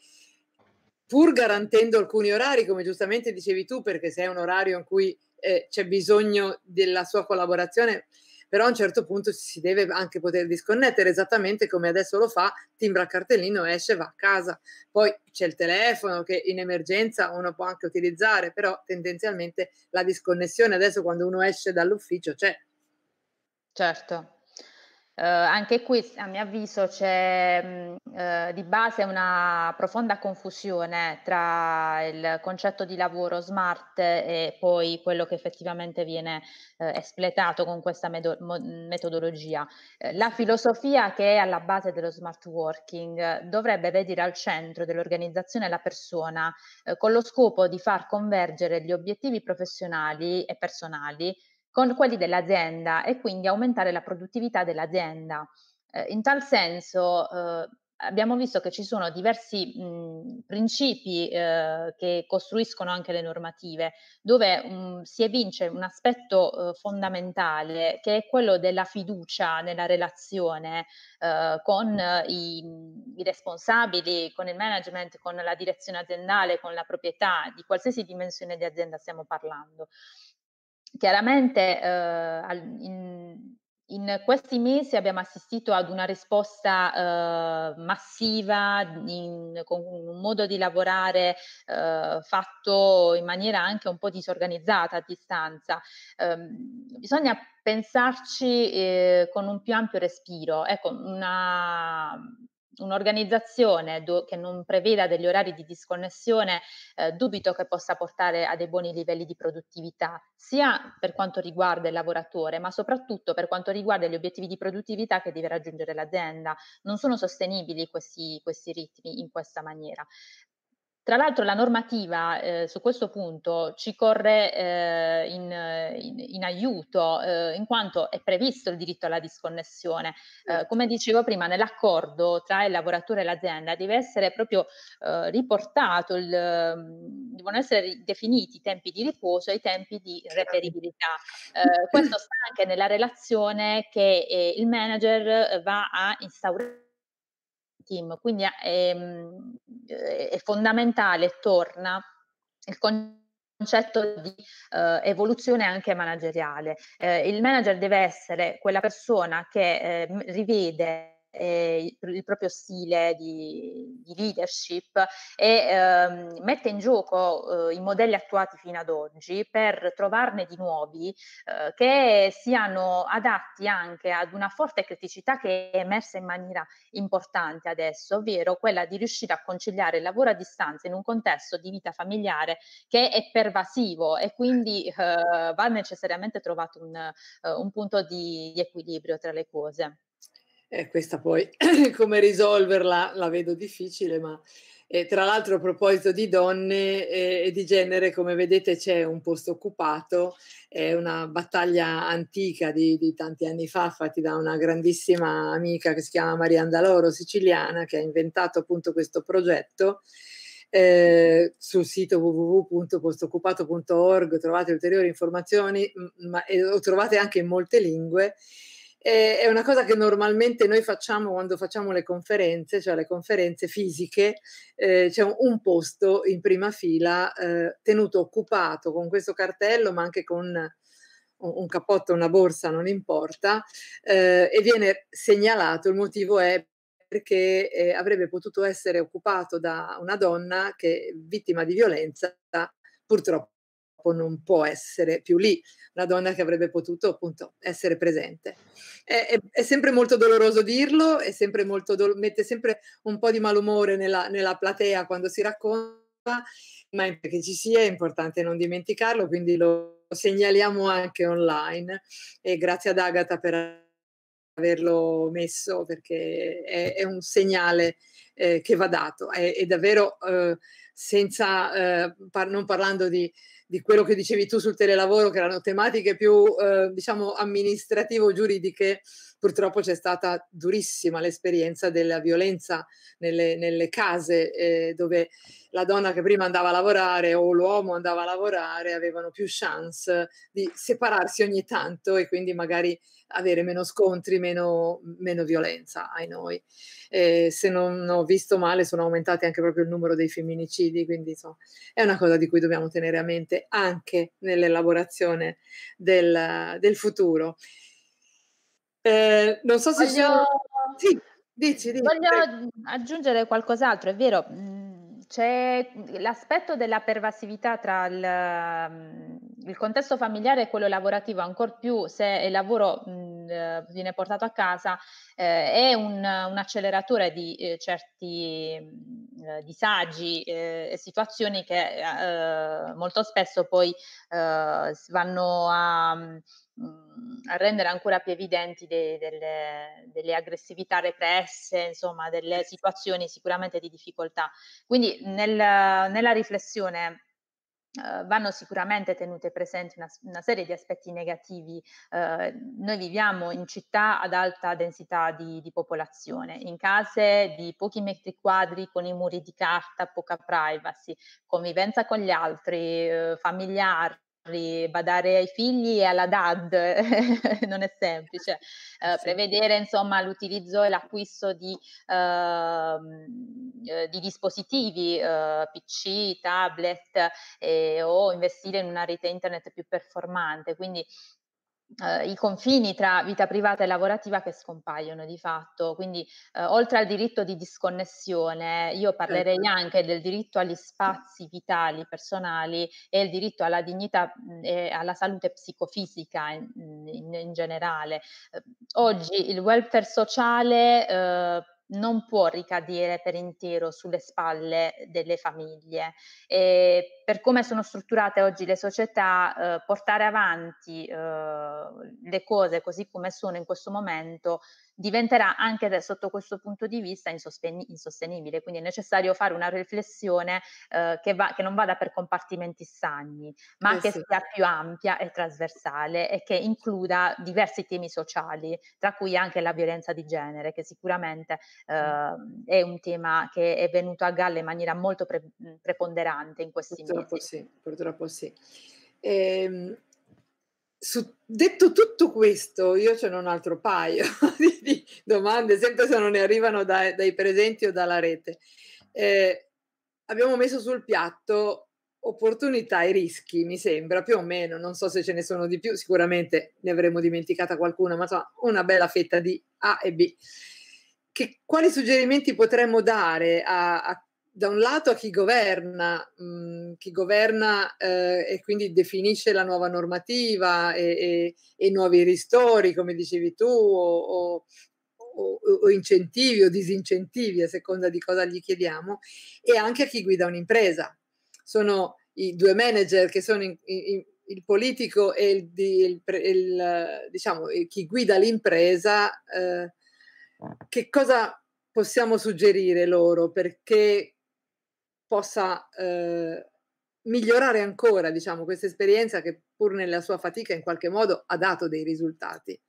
pur garantendo alcuni orari, come giustamente dicevi tu, perché se è un orario in cui eh, c'è bisogno della sua collaborazione, però a un certo punto si deve anche poter disconnettere, esattamente come adesso lo fa, timbra il cartellino, esce, va a casa. Poi c'è il telefono che in emergenza uno può anche utilizzare, però tendenzialmente la disconnessione adesso quando uno esce dall'ufficio c'è. Certo, eh, anche qui, a mio avviso, c'è mh, mm, eh, di base una profonda confusione tra il concetto di lavoro smart e poi quello che effettivamente viene eh, espletato con questa medo- metodologia. Eh, la filosofia che è alla base dello smart working dovrebbe vedere al centro dell'organizzazione la persona eh, con lo scopo di far convergere gli obiettivi professionali e personali con quelli dell'azienda e quindi aumentare la produttività dell'azienda. Eh, in tal senso eh, abbiamo visto che ci sono diversi mh, principi eh, che costruiscono anche le normative, dove mh, si evince un aspetto eh, fondamentale che è quello della fiducia nella relazione eh, con i, i responsabili, con il management, con la direzione aziendale, con la proprietà, di qualsiasi dimensione di azienda stiamo parlando chiaramente eh, in, in, questi mesi abbiamo assistito ad una risposta eh, massiva, in, con un modo di lavorare eh, fatto in maniera anche un po' disorganizzata a distanza. Ehm, bisogna pensarci eh, con un più ampio respiro. Ecco, una un'organizzazione do- che non preveda degli orari di disconnessione eh, dubito che possa portare a dei buoni livelli di produttività, sia per quanto riguarda il lavoratore, ma soprattutto per quanto riguarda gli obiettivi di produttività che deve raggiungere l'azienda. Non sono sostenibili questi, questi ritmi in questa maniera. Tra l'altro la normativa eh, su questo punto ci corre eh, in, in, in, aiuto eh, in quanto è previsto il diritto alla disconnessione. Eh, certo. come dicevo prima, nell'accordo tra il lavoratore e l'azienda deve essere proprio eh, riportato, il, mm, devono essere definiti i tempi di riposo e i tempi di certo. reperibilità. Eh, questo sta anche nella relazione che il manager va a instaurare team. Quindi ehm, è, è fondamentale, torna il concetto di eh, evoluzione anche manageriale. Eh, il manager deve essere quella persona che eh, rivede eh, il proprio stile di, di leadership e ehm, mette in gioco eh, i modelli attuati fino ad oggi per trovarne di nuovi eh, che siano adatti anche ad una forte criticità che è emersa in maniera importante adesso, ovvero quella di riuscire a conciliare il lavoro a distanza in un contesto di vita familiare che è pervasivo e quindi eh, va necessariamente trovato un, eh, un punto di, di equilibrio tra le cose. Eh, questa poi come risolverla la vedo difficile, ma eh, tra l'altro a proposito di donne e di genere, come vedete c'è un posto occupato, è una battaglia antica di, di tanti anni fa, fatta da una grandissima amica che si chiama Maria Andaloro, siciliana, che ha inventato appunto questo progetto. Eh, sul sito www.postoccupato.org trovate ulteriori informazioni ma, e lo trovate anche in molte lingue è una cosa che normalmente noi facciamo quando facciamo le conferenze, cioè le conferenze fisiche, eh, c'è un, un, posto in prima fila eh, tenuto occupato con questo cartello, ma anche con un, un cappotto, una borsa, non importa, eh, e viene segnalato, il motivo è perché eh, avrebbe potuto essere occupato da una donna che vittima di violenza purtroppo purtroppo non può essere più lì, la donna che avrebbe potuto appunto essere presente. È, è, è sempre molto doloroso dirlo, sempre molto do- mette sempre un po' di malumore nella, nella platea quando si racconta, ma perché ci sia è importante non dimenticarlo, quindi lo segnaliamo anche online e grazie ad Agata per averlo messo perché è, è un segnale eh, che va dato. È, è davvero eh, senza, eh, par non parlando di, di, quello che dicevi tu sul telelavoro, che erano tematiche più eh, diciamo amministrativo-giuridiche, purtroppo c'è stata durissima l'esperienza della violenza nelle, nelle case eh, dove la donna che prima andava a lavorare o l'uomo andava a lavorare avevano più chance di separarsi ogni tanto e quindi magari avere meno scontri, meno, meno violenza ai noi. Eh, se non ho visto male sono aumentati anche proprio il numero dei femminicidi, quindi insomma è una cosa di cui dobbiamo tenere a mente anche nell'elaborazione del, del futuro. Eh, non so se Voglio... sono... Sì, dici, dici. Voglio aggiungere qualcos'altro, è vero, c'è l'aspetto della pervasività tra il, il contesto familiare e quello lavorativo, ancora più se il lavoro eh, viene portato a casa eh, è un, un, acceleratore di eh, certi eh, disagi eh, e situazioni che molto spesso poi vanno a, a, rendere ancora più evidenti de, delle, delle, aggressività represse, insomma delle situazioni sicuramente di difficoltà. Quindi nel, nella riflessione Uh, vanno sicuramente tenute presenti una, una serie di aspetti negativi. Uh, noi viviamo in città ad alta densità di, di, popolazione, in case di pochi metri quadri con i muri di carta, poca privacy, convivenza con gli altri, eh, familiari, badare ai figli e alla DAD non è semplice, eh, eh prevedere insomma, l'utilizzo e l'acquisto di, ehm, eh, di dispositivi eh, PC, tablet eh, o investire in una rete internet più performante, quindi eh, i confini tra vita privata e lavorativa che scompaiono di fatto. Quindi, eh, oltre al diritto di disconnessione, io parlerei certo. anche del diritto agli spazi vitali personali e il diritto alla dignità mm, e alla salute psicofisica in, mm, in, in generale. Eh, oggi il welfare sociale eh, non può ricadere per intero sulle spalle delle famiglie. E ehm, per come sono strutturate oggi le società, eh, portare avanti eh, le cose così come sono in questo momento diventerà anche da, sotto questo punto di vista insosten- insostenibile. Quindi è necessario fare una riflessione eh, che, va, che, non vada per compartimenti stagni, ma eh che sì. sia più ampia e trasversale e che includa diversi temi sociali, tra cui anche la violenza di genere, che sicuramente eh, è un tema che è venuto a galla in maniera molto pre- preponderante in questi purtroppo mesi. Sì, purtroppo sì. Ehm, su, detto tutto questo, io ce n'ho un altro paio di, di domande, sempre se non ne arrivano dai, dai presenti o dalla rete. Eh, abbiamo messo sul piatto opportunità e rischi, mi sembra, più o meno, non so se ce ne sono di più, sicuramente ne avremo dimenticata qualcuna, ma insomma, una bella fetta di A e B. Che, quali suggerimenti potremmo dare a, a da un lato a chi governa, mh, mm, chi governa eh, e quindi definisce la nuova normativa e, e, e nuovi ristori, come dicevi tu, o, o, o, incentivi o disincentivi a seconda di cosa gli chiediamo, e anche a chi guida un'impresa. Sono i due manager che sono in, in, il politico e il, il, il, diciamo, chi guida l'impresa. Eh, che cosa possiamo suggerire loro perché possa eh, migliorare ancora, diciamo, questa esperienza che pur nella sua fatica in qualche modo ha dato dei risultati.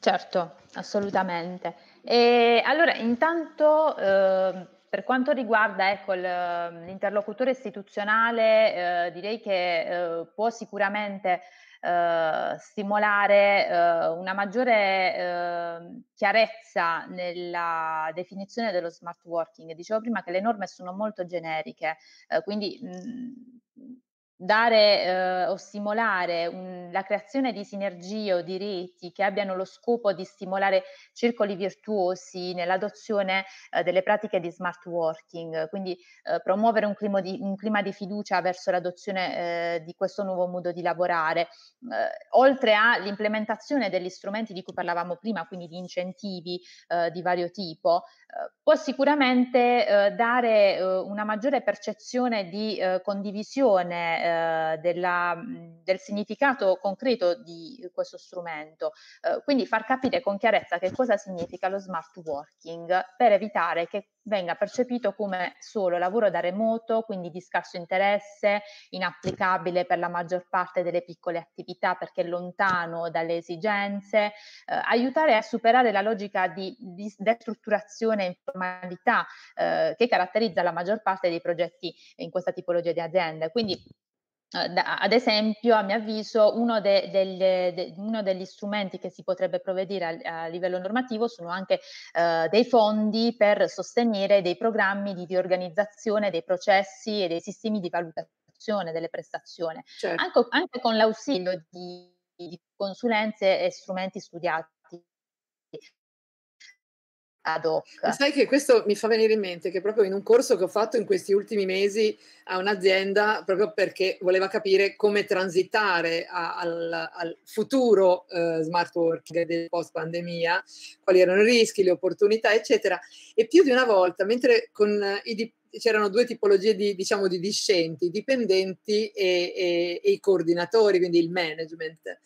Certo, assolutamente. E allora, intanto eh, per quanto riguarda ecco, ehm, l'interlocutore istituzionale, eh, direi che eh, può sicuramente Uhm, stimolare eh, una maggiore uhm, chiarezza nella definizione dello smart working. Dicevo prima che le norme sono molto generiche, quindi mh, mhmm, dare eh, o stimolare un, la creazione di sinergie o di reti che abbiano lo scopo di stimolare circoli virtuosi nell'adozione eh, delle pratiche di smart working, quindi eh, promuovere un clima, di, un clima, di, fiducia verso l'adozione eh, di questo nuovo modo di lavorare, eh, oltre all'implementazione degli strumenti di cui parlavamo prima, quindi di incentivi eh, di vario tipo, può sicuramente dare una maggiore percezione di condivisione eh, della, del significato concreto di questo strumento. Eh, quindi far capire con chiarezza che cosa significa lo smart working per evitare che venga percepito come solo lavoro da remoto, quindi di scarso interesse, inapplicabile per la maggior parte delle piccole attività perché lontano dalle esigenze, eh, aiutare a superare la logica di, destrutturazione e informalità eh, che caratterizza la maggior parte dei progetti in questa tipologia di aziende. Quindi eh, ad esempio, a mio avviso, uno, de, delle, de, uno, degli strumenti che si potrebbe provvedere a, a livello normativo sono anche eh, dei fondi per sostenere dei programmi di riorganizzazione dei processi e dei sistemi di valutazione delle prestazioni, certo. anche, anche, con l'ausilio di, di consulenze e strumenti studiati ad hoc. E sai che questo mi fa venire in mente che proprio in un corso che ho fatto in questi ultimi mesi a un'azienda, proprio perché voleva capire come transitare a, al, al, futuro uh, smart working del post pandemia, quali erano i rischi, le opportunità, eccetera. E più di una volta, mentre con i dip- c'erano due tipologie di, diciamo, di discenti, i dipendenti e, e, e i coordinatori, quindi il management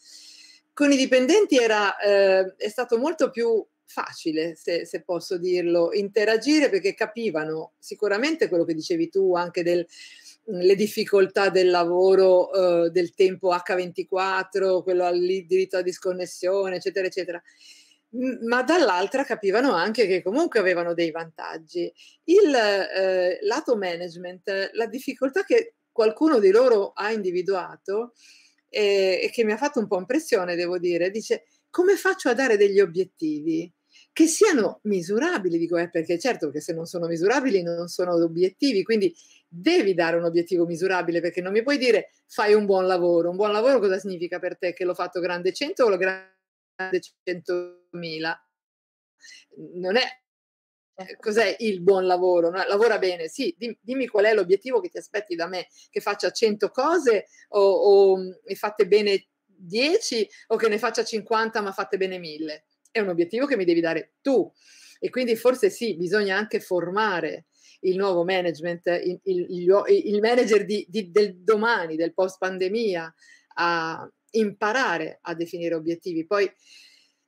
con i dipendenti era, eh, è stato molto più facile, se, se, posso dirlo, interagire perché capivano sicuramente quello che dicevi tu, anche delle mhmm, difficoltà del lavoro, eh, del tempo H24, quello al diritto a disconnessione, eccetera, eccetera. ma dall'altra capivano anche che comunque avevano dei vantaggi. Il eh, lato management, la difficoltà che qualcuno di loro ha individuato eh, e che mi ha fatto un po' impressione, devo dire, dice come faccio a dare degli obiettivi? che siano misurabili, dico, eh, perché certo che se non sono misurabili non sono obiettivi, quindi devi dare un obiettivo misurabile perché non mi puoi dire fai un buon lavoro, un buon lavoro cosa significa per te che l'ho fatto grande 100 o lo grande 100.000? Non è eh, certo. cos'è il buon lavoro? No, lavora bene, sì, dimmi qual è l'obiettivo che ti aspetti da me, che faccia 100 cose o, o ne mm, fatte bene 10 o che ne faccia 50 ma fatte bene 1000 è un obiettivo che mi devi dare tu. E quindi forse sì, bisogna anche formare il nuovo management, il, il, il manager di, di, del domani, del post pandemia, a imparare a definire obiettivi. Poi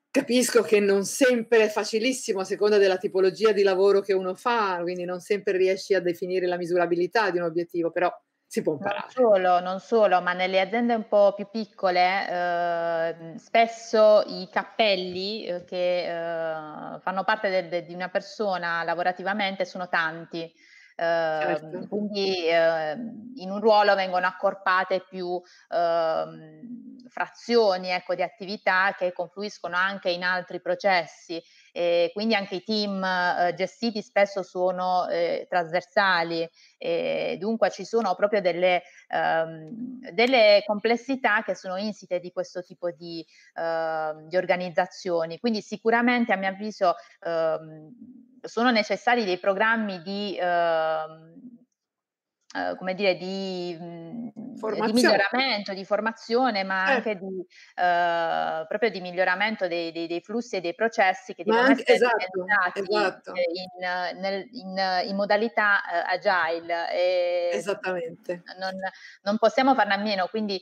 capisco che non sempre è facilissimo a seconda della tipologia di lavoro che uno fa, quindi non sempre riesci a definire la misurabilità di un obiettivo, però si può imparare. Non solo, non solo ma nelle aziende un po' più piccole eh, spesso i cappelli eh, che eh, fanno parte de, de, di una persona lavorativamente sono tanti. Certo. Ehm, quindi ehm, in un ruolo vengono accorpate più ehm, frazioni ecco, di attività che confluiscono anche in altri processi. E quindi anche i team eh, gestiti spesso sono eh, trasversali, e dunque ci sono proprio delle, ehm, delle, complessità che sono insite di questo tipo di, eh, di organizzazioni. Quindi sicuramente a mio avviso ehm, sono necessari dei programmi di ehm, Uhm, come dire, di, mhmm, di, miglioramento, di formazione, ma eh. anche di, eh, proprio di miglioramento dei, dei, dei, flussi e dei processi che devono anche, essere esatto, esatto. Eh, in, nel, in, in, modalità uhm, agile. Esattamente. Non, non, possiamo farne a meno, quindi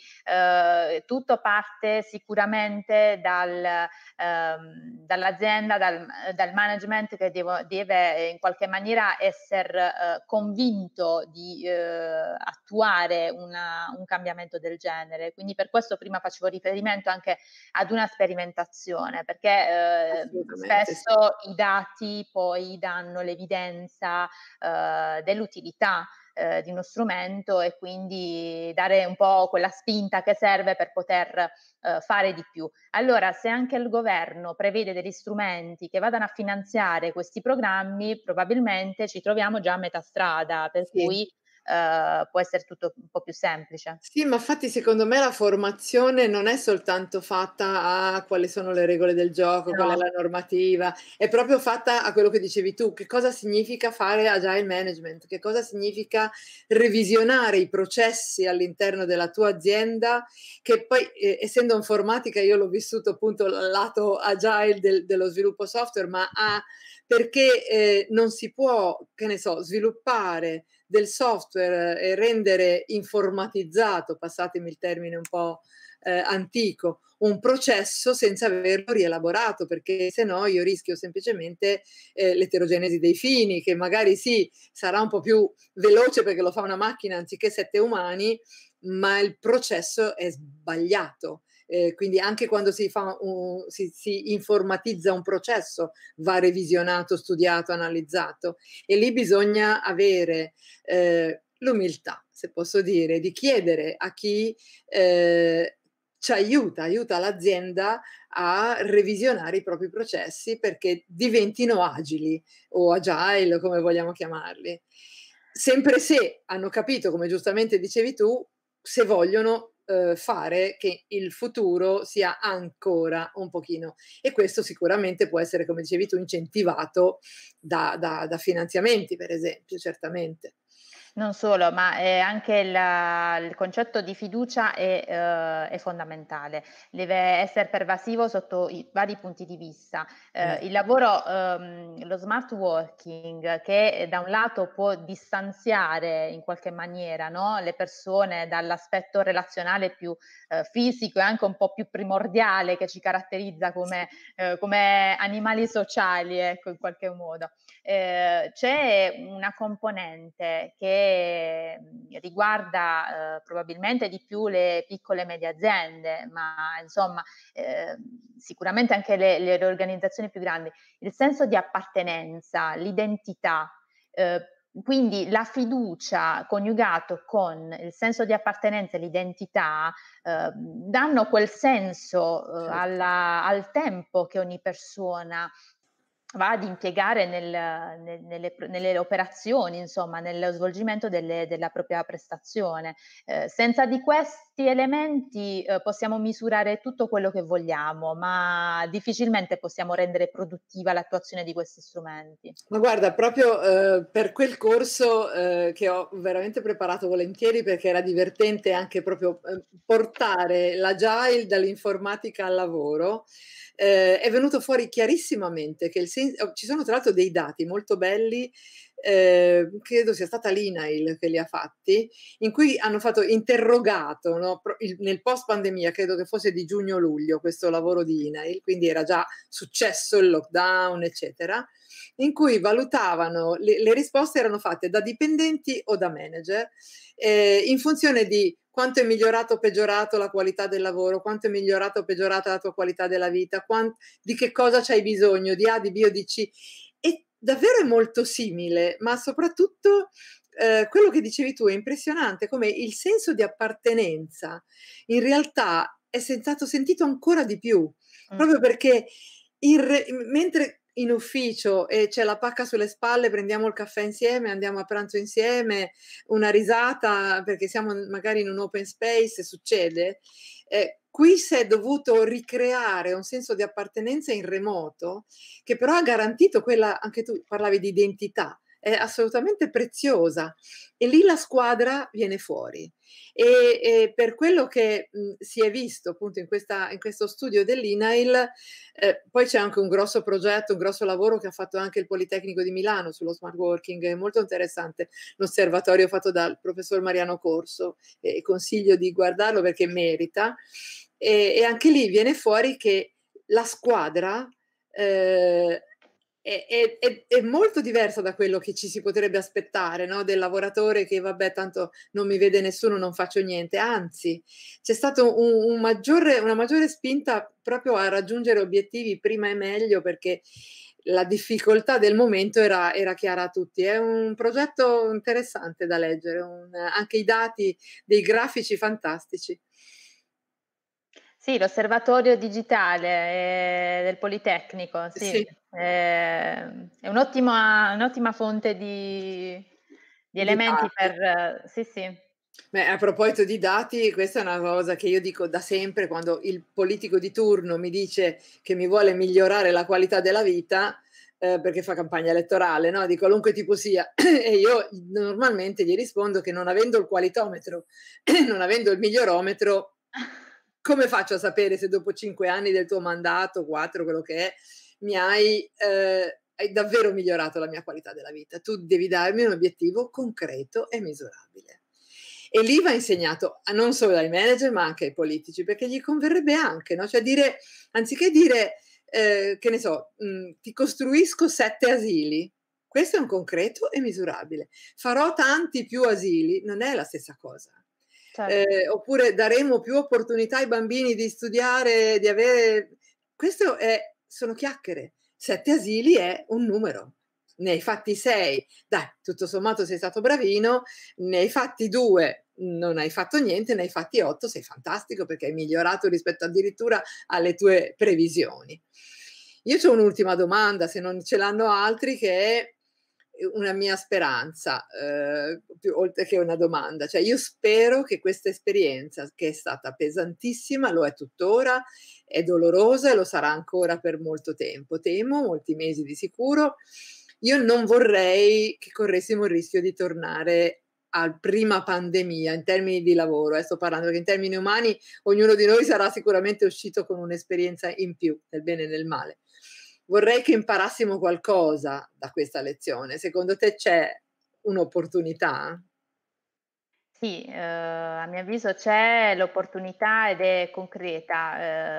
tutto parte sicuramente dal, dall'azienda, dal, dal, management che devo, deve eh, in qualche maniera essere convinto di eh, attuare una, un cambiamento del genere. Quindi per questo prima facevo riferimento anche ad una sperimentazione, perché ehm, spesso sì. i dati poi danno l'evidenza eh, dell'utilità eh, di uno strumento e quindi dare un po' quella spinta che serve per poter eh, fare di più. Allora, se anche il governo prevede degli strumenti che vadano a finanziare questi programmi, probabilmente ci troviamo già a metà strada, per sì. cui Uhm, può essere tutto un po' più semplice. Sì, ma infatti secondo me la formazione non è soltanto fatta a quali sono le regole del gioco, no. qual è la normativa, è proprio fatta a quello che dicevi tu, che cosa significa fare agile management, che cosa significa revisionare i processi all'interno della tua azienda, che poi eh, essendo informatica io l'ho vissuto appunto al lato agile del, dello sviluppo software, ma ha, perché eh, non si può, che ne so, sviluppare del software eh, e rendere informatizzato, passatemi il termine un po' eh, antico, un processo senza averlo rielaborato, perché se no io rischio semplicemente eh, l'eterogenesi dei fini, che magari sì, sarà un po' più veloce perché lo fa una macchina anziché sette umani, ma il processo è sbagliato eh, quindi anche quando si, fa un, si, si informatizza un processo va revisionato, studiato, analizzato e lì bisogna avere eh, l'umiltà, se posso dire, di chiedere a chi eh, ci aiuta, aiuta l'azienda a revisionare i propri processi perché diventino agili o agile, come vogliamo chiamarli. Sempre se hanno capito, come giustamente dicevi tu, se vogliono eh, fare che il futuro sia ancora un pochino. E questo sicuramente può essere, come dicevi tu, incentivato da, da, da finanziamenti, per esempio, certamente. Non solo, ma eh, anche la, il concetto di fiducia è, eh, è, fondamentale, deve essere pervasivo sotto i vari punti di vista. Eh, mm. Il lavoro, ehm, lo smart working, che da un lato può distanziare in qualche maniera no, le persone dall'aspetto relazionale più eh, fisico e anche un po' più primordiale che ci caratterizza come, eh, come animali sociali, ecco, in qualche modo. Ehm, c'è una componente che mhmm, riguarda eh, probabilmente di più le piccole e medie aziende, ma insomma eh, sicuramente anche le, le, organizzazioni più grandi, il senso di appartenenza, l'identità. Uhm, quindi la fiducia coniugato con il senso di appartenenza e l'identità eh, danno quel senso eh, alla, al tempo che ogni persona va ad impiegare nel, nel, nelle, nelle, operazioni, insomma, nello svolgimento delle, della propria prestazione. Eh, senza di questi elementi eh, possiamo misurare tutto quello che vogliamo, ma difficilmente possiamo rendere produttiva l'attuazione di questi strumenti. Ma guarda, proprio eh, per quel corso eh, che ho veramente preparato volentieri perché era divertente anche proprio eh, portare l'agile dall'informatica al lavoro, eh, è venuto fuori chiarissimamente che il senso, oh, ci sono tra l'altro dei dati molto belli, eh, credo sia stata l'INAIL che li ha fatti, in cui hanno fatto interrogato no, il, nel post pandemia, credo che fosse di giugno-luglio questo lavoro di INAIL, quindi era già successo il lockdown, eccetera, in cui valutavano, le, le risposte erano fatte da dipendenti o da manager, eh, in funzione di quanto è migliorato o peggiorato la qualità del lavoro, quanto è migliorato o peggiorata la tua qualità della vita, quant- di che cosa c'hai bisogno, di A, di B o di C. E davvero è molto simile, ma soprattutto eh, quello che dicevi tu è impressionante, come il senso di appartenenza in realtà è stato sentito ancora di più, mm. proprio perché re- mentre in ufficio e c'è la pacca sulle spalle, prendiamo il caffè insieme, andiamo a pranzo insieme, una risata perché siamo magari in un open space, succede. Eh, qui si è dovuto ricreare un senso di appartenenza in remoto che però ha garantito quella, anche tu parlavi di identità, è assolutamente preziosa e lì la squadra viene fuori. E, e per quello che mh, mhmm, si è visto appunto in, questa, in questo studio dell'INAIL, eh, poi c'è anche un grosso progetto, un grosso lavoro che ha fatto anche il Politecnico di Milano sullo smart working, è molto interessante l'osservatorio fatto dal professor Mariano Corso e eh, consiglio di guardarlo perché merita. E, e, anche lì viene fuori che la squadra eh, è, è, è, molto diversa da quello che ci si potrebbe aspettare no? del lavoratore che vabbè tanto non mi vede nessuno, non faccio niente, anzi c'è stata un, un maggiore, una maggiore spinta proprio a raggiungere obiettivi prima e meglio perché la difficoltà del momento era, era, chiara a tutti. È un progetto interessante da leggere, un, anche i dati dei grafici fantastici. Sì, l'osservatorio digitale eh, del Politecnico, eh, sì. sì. È, eh, è un'ottima, un'ottima, fonte di, di elementi di per... Sì, sì. Beh, a proposito di dati, questa è una cosa che io dico da sempre quando il politico di turno mi dice che mi vuole migliorare la qualità della vita eh, perché fa campagna elettorale, no? di qualunque tipo sia, e io normalmente gli rispondo che non avendo il qualitometro, non avendo il migliorometro, come faccio a sapere se dopo cinque anni del tuo mandato, quattro, quello che è, mi hai, eh, hai davvero migliorato la mia qualità della vita? Tu devi darmi un obiettivo concreto e misurabile. E lì va insegnato non solo ai manager, ma anche ai politici, perché gli converrebbe anche, no? Cioè dire, anziché dire, eh, che ne so, mh, mm, ti costruisco sette asili, questo è un concreto e misurabile. Farò tanti più asili, non è la stessa cosa. Certo. Eh, oppure daremo più opportunità ai bambini di studiare, di avere... Questo è, sono chiacchiere. Sette asili è un numero. Ne hai fatti sei, dai, tutto sommato sei stato bravino, ne hai fatti due, non hai fatto niente, ne hai fatti otto, sei fantastico perché hai migliorato rispetto addirittura alle tue previsioni. Io ho un'ultima domanda, se non ce l'hanno altri, che è una mia speranza, eh, più, oltre che una domanda. Cioè, io spero che questa esperienza, che è stata pesantissima, lo è tuttora, è dolorosa e lo sarà ancora per molto tempo, temo, molti mesi di sicuro. Io non vorrei che corressimo il rischio di tornare al prima pandemia in termini di lavoro, eh, sto parlando che in termini umani ognuno di noi sarà sicuramente uscito con un'esperienza in più, nel bene e nel male vorrei che imparassimo qualcosa da questa lezione. Secondo te c'è un'opportunità? Sì, eh, a mio avviso c'è l'opportunità ed è concreta,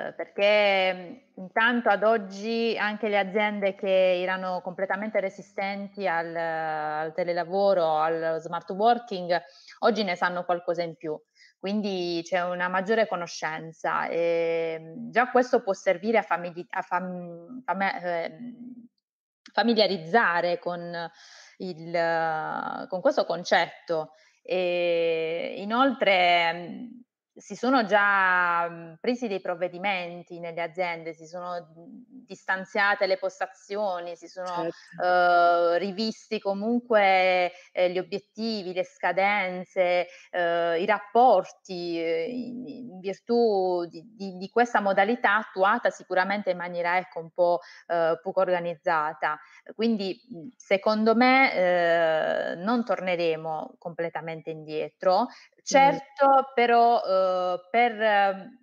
eh, perché intanto ad oggi anche le aziende che erano completamente resistenti al, al telelavoro, al smart working, oggi ne sanno qualcosa in più quindi c'è una maggiore conoscenza e ehm, già questo può servire a, famigli- a fam- fam- ehm, familiarizzare con, il, con questo concetto. E inoltre si sono già mhmm, presi dei provvedimenti nelle aziende, si sono mhmm, distanziate le postazioni, si sono certo. eh, rivisti comunque eh, gli obiettivi, le scadenze, eh, i rapporti eh, in, in, virtù di, di, di, questa modalità attuata sicuramente in maniera ecco, un po' eh, poco organizzata. Quindi mhmm, secondo me eh, non torneremo completamente indietro, Certo, però eh, per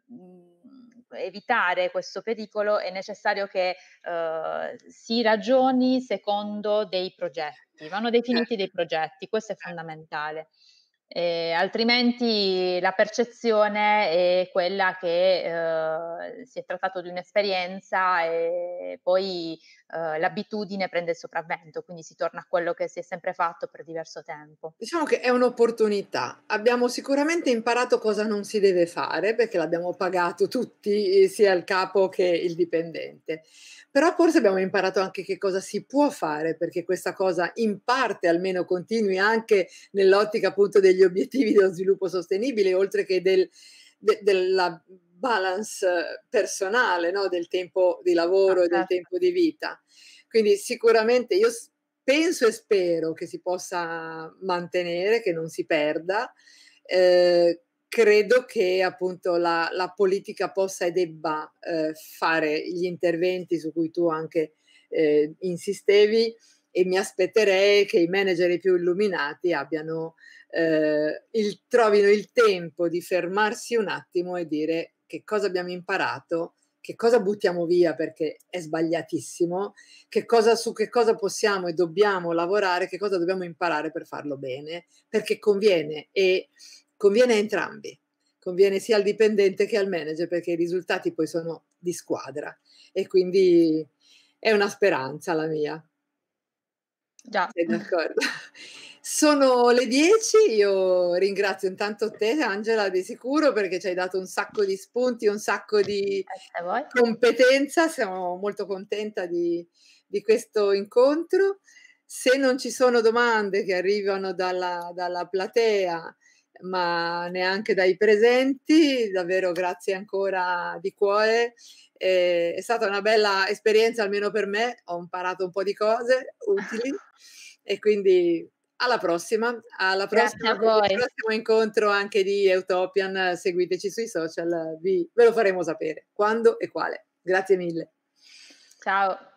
mhmm, evitare questo pericolo è necessario che eh, si ragioni secondo dei progetti, vanno certo. definiti dei progetti, questo è fondamentale. Eh, altrimenti la percezione è quella che eh, si è trattato di un'esperienza e poi eh, l'abitudine prende il sopravvento, quindi si torna a quello che si è sempre fatto per diverso tempo. Diciamo che è un'opportunità. Abbiamo sicuramente imparato cosa non si deve fare perché l'abbiamo pagato tutti, sia il capo che il dipendente. Però forse abbiamo imparato anche che cosa si può fare perché questa cosa in parte almeno continui anche nell'ottica appunto degli degli obiettivi dello sviluppo sostenibile, oltre che del, de, della balance eh, personale, no? del tempo di lavoro e del certo. tempo di vita. Quindi sicuramente io penso e spero che si possa mantenere, che non si perda. Eh, credo che appunto la, la, politica possa e debba eh, fare gli interventi su cui tu anche eh, insistevi e mi aspetterei che i manager più illuminati abbiano eh, il, trovino il tempo di fermarsi un attimo e dire che cosa abbiamo imparato, che cosa buttiamo via perché è sbagliatissimo, che cosa, su che cosa possiamo e dobbiamo lavorare, che cosa dobbiamo imparare per farlo bene, perché conviene e conviene a entrambi, conviene sia al dipendente che al manager perché i risultati poi sono di squadra e quindi è una speranza la mia. Già. Sei d'accordo? Sono le 10, io ringrazio intanto te Angela di sicuro perché ci hai dato un sacco di spunti, un sacco di competenza, siamo molto contenta di, di questo incontro. Se non ci sono domande che arrivano dalla, dalla platea, ma neanche dai presenti. Davvero grazie ancora di cuore. Eh, è stata una bella esperienza almeno per me, ho imparato un po' di cose utili e quindi alla prossima, alla prossima, prossimo incontro anche di Utopian, eh, seguiteci sui social, eh, vi, ve lo faremo sapere quando e quale. Grazie mille. Ciao.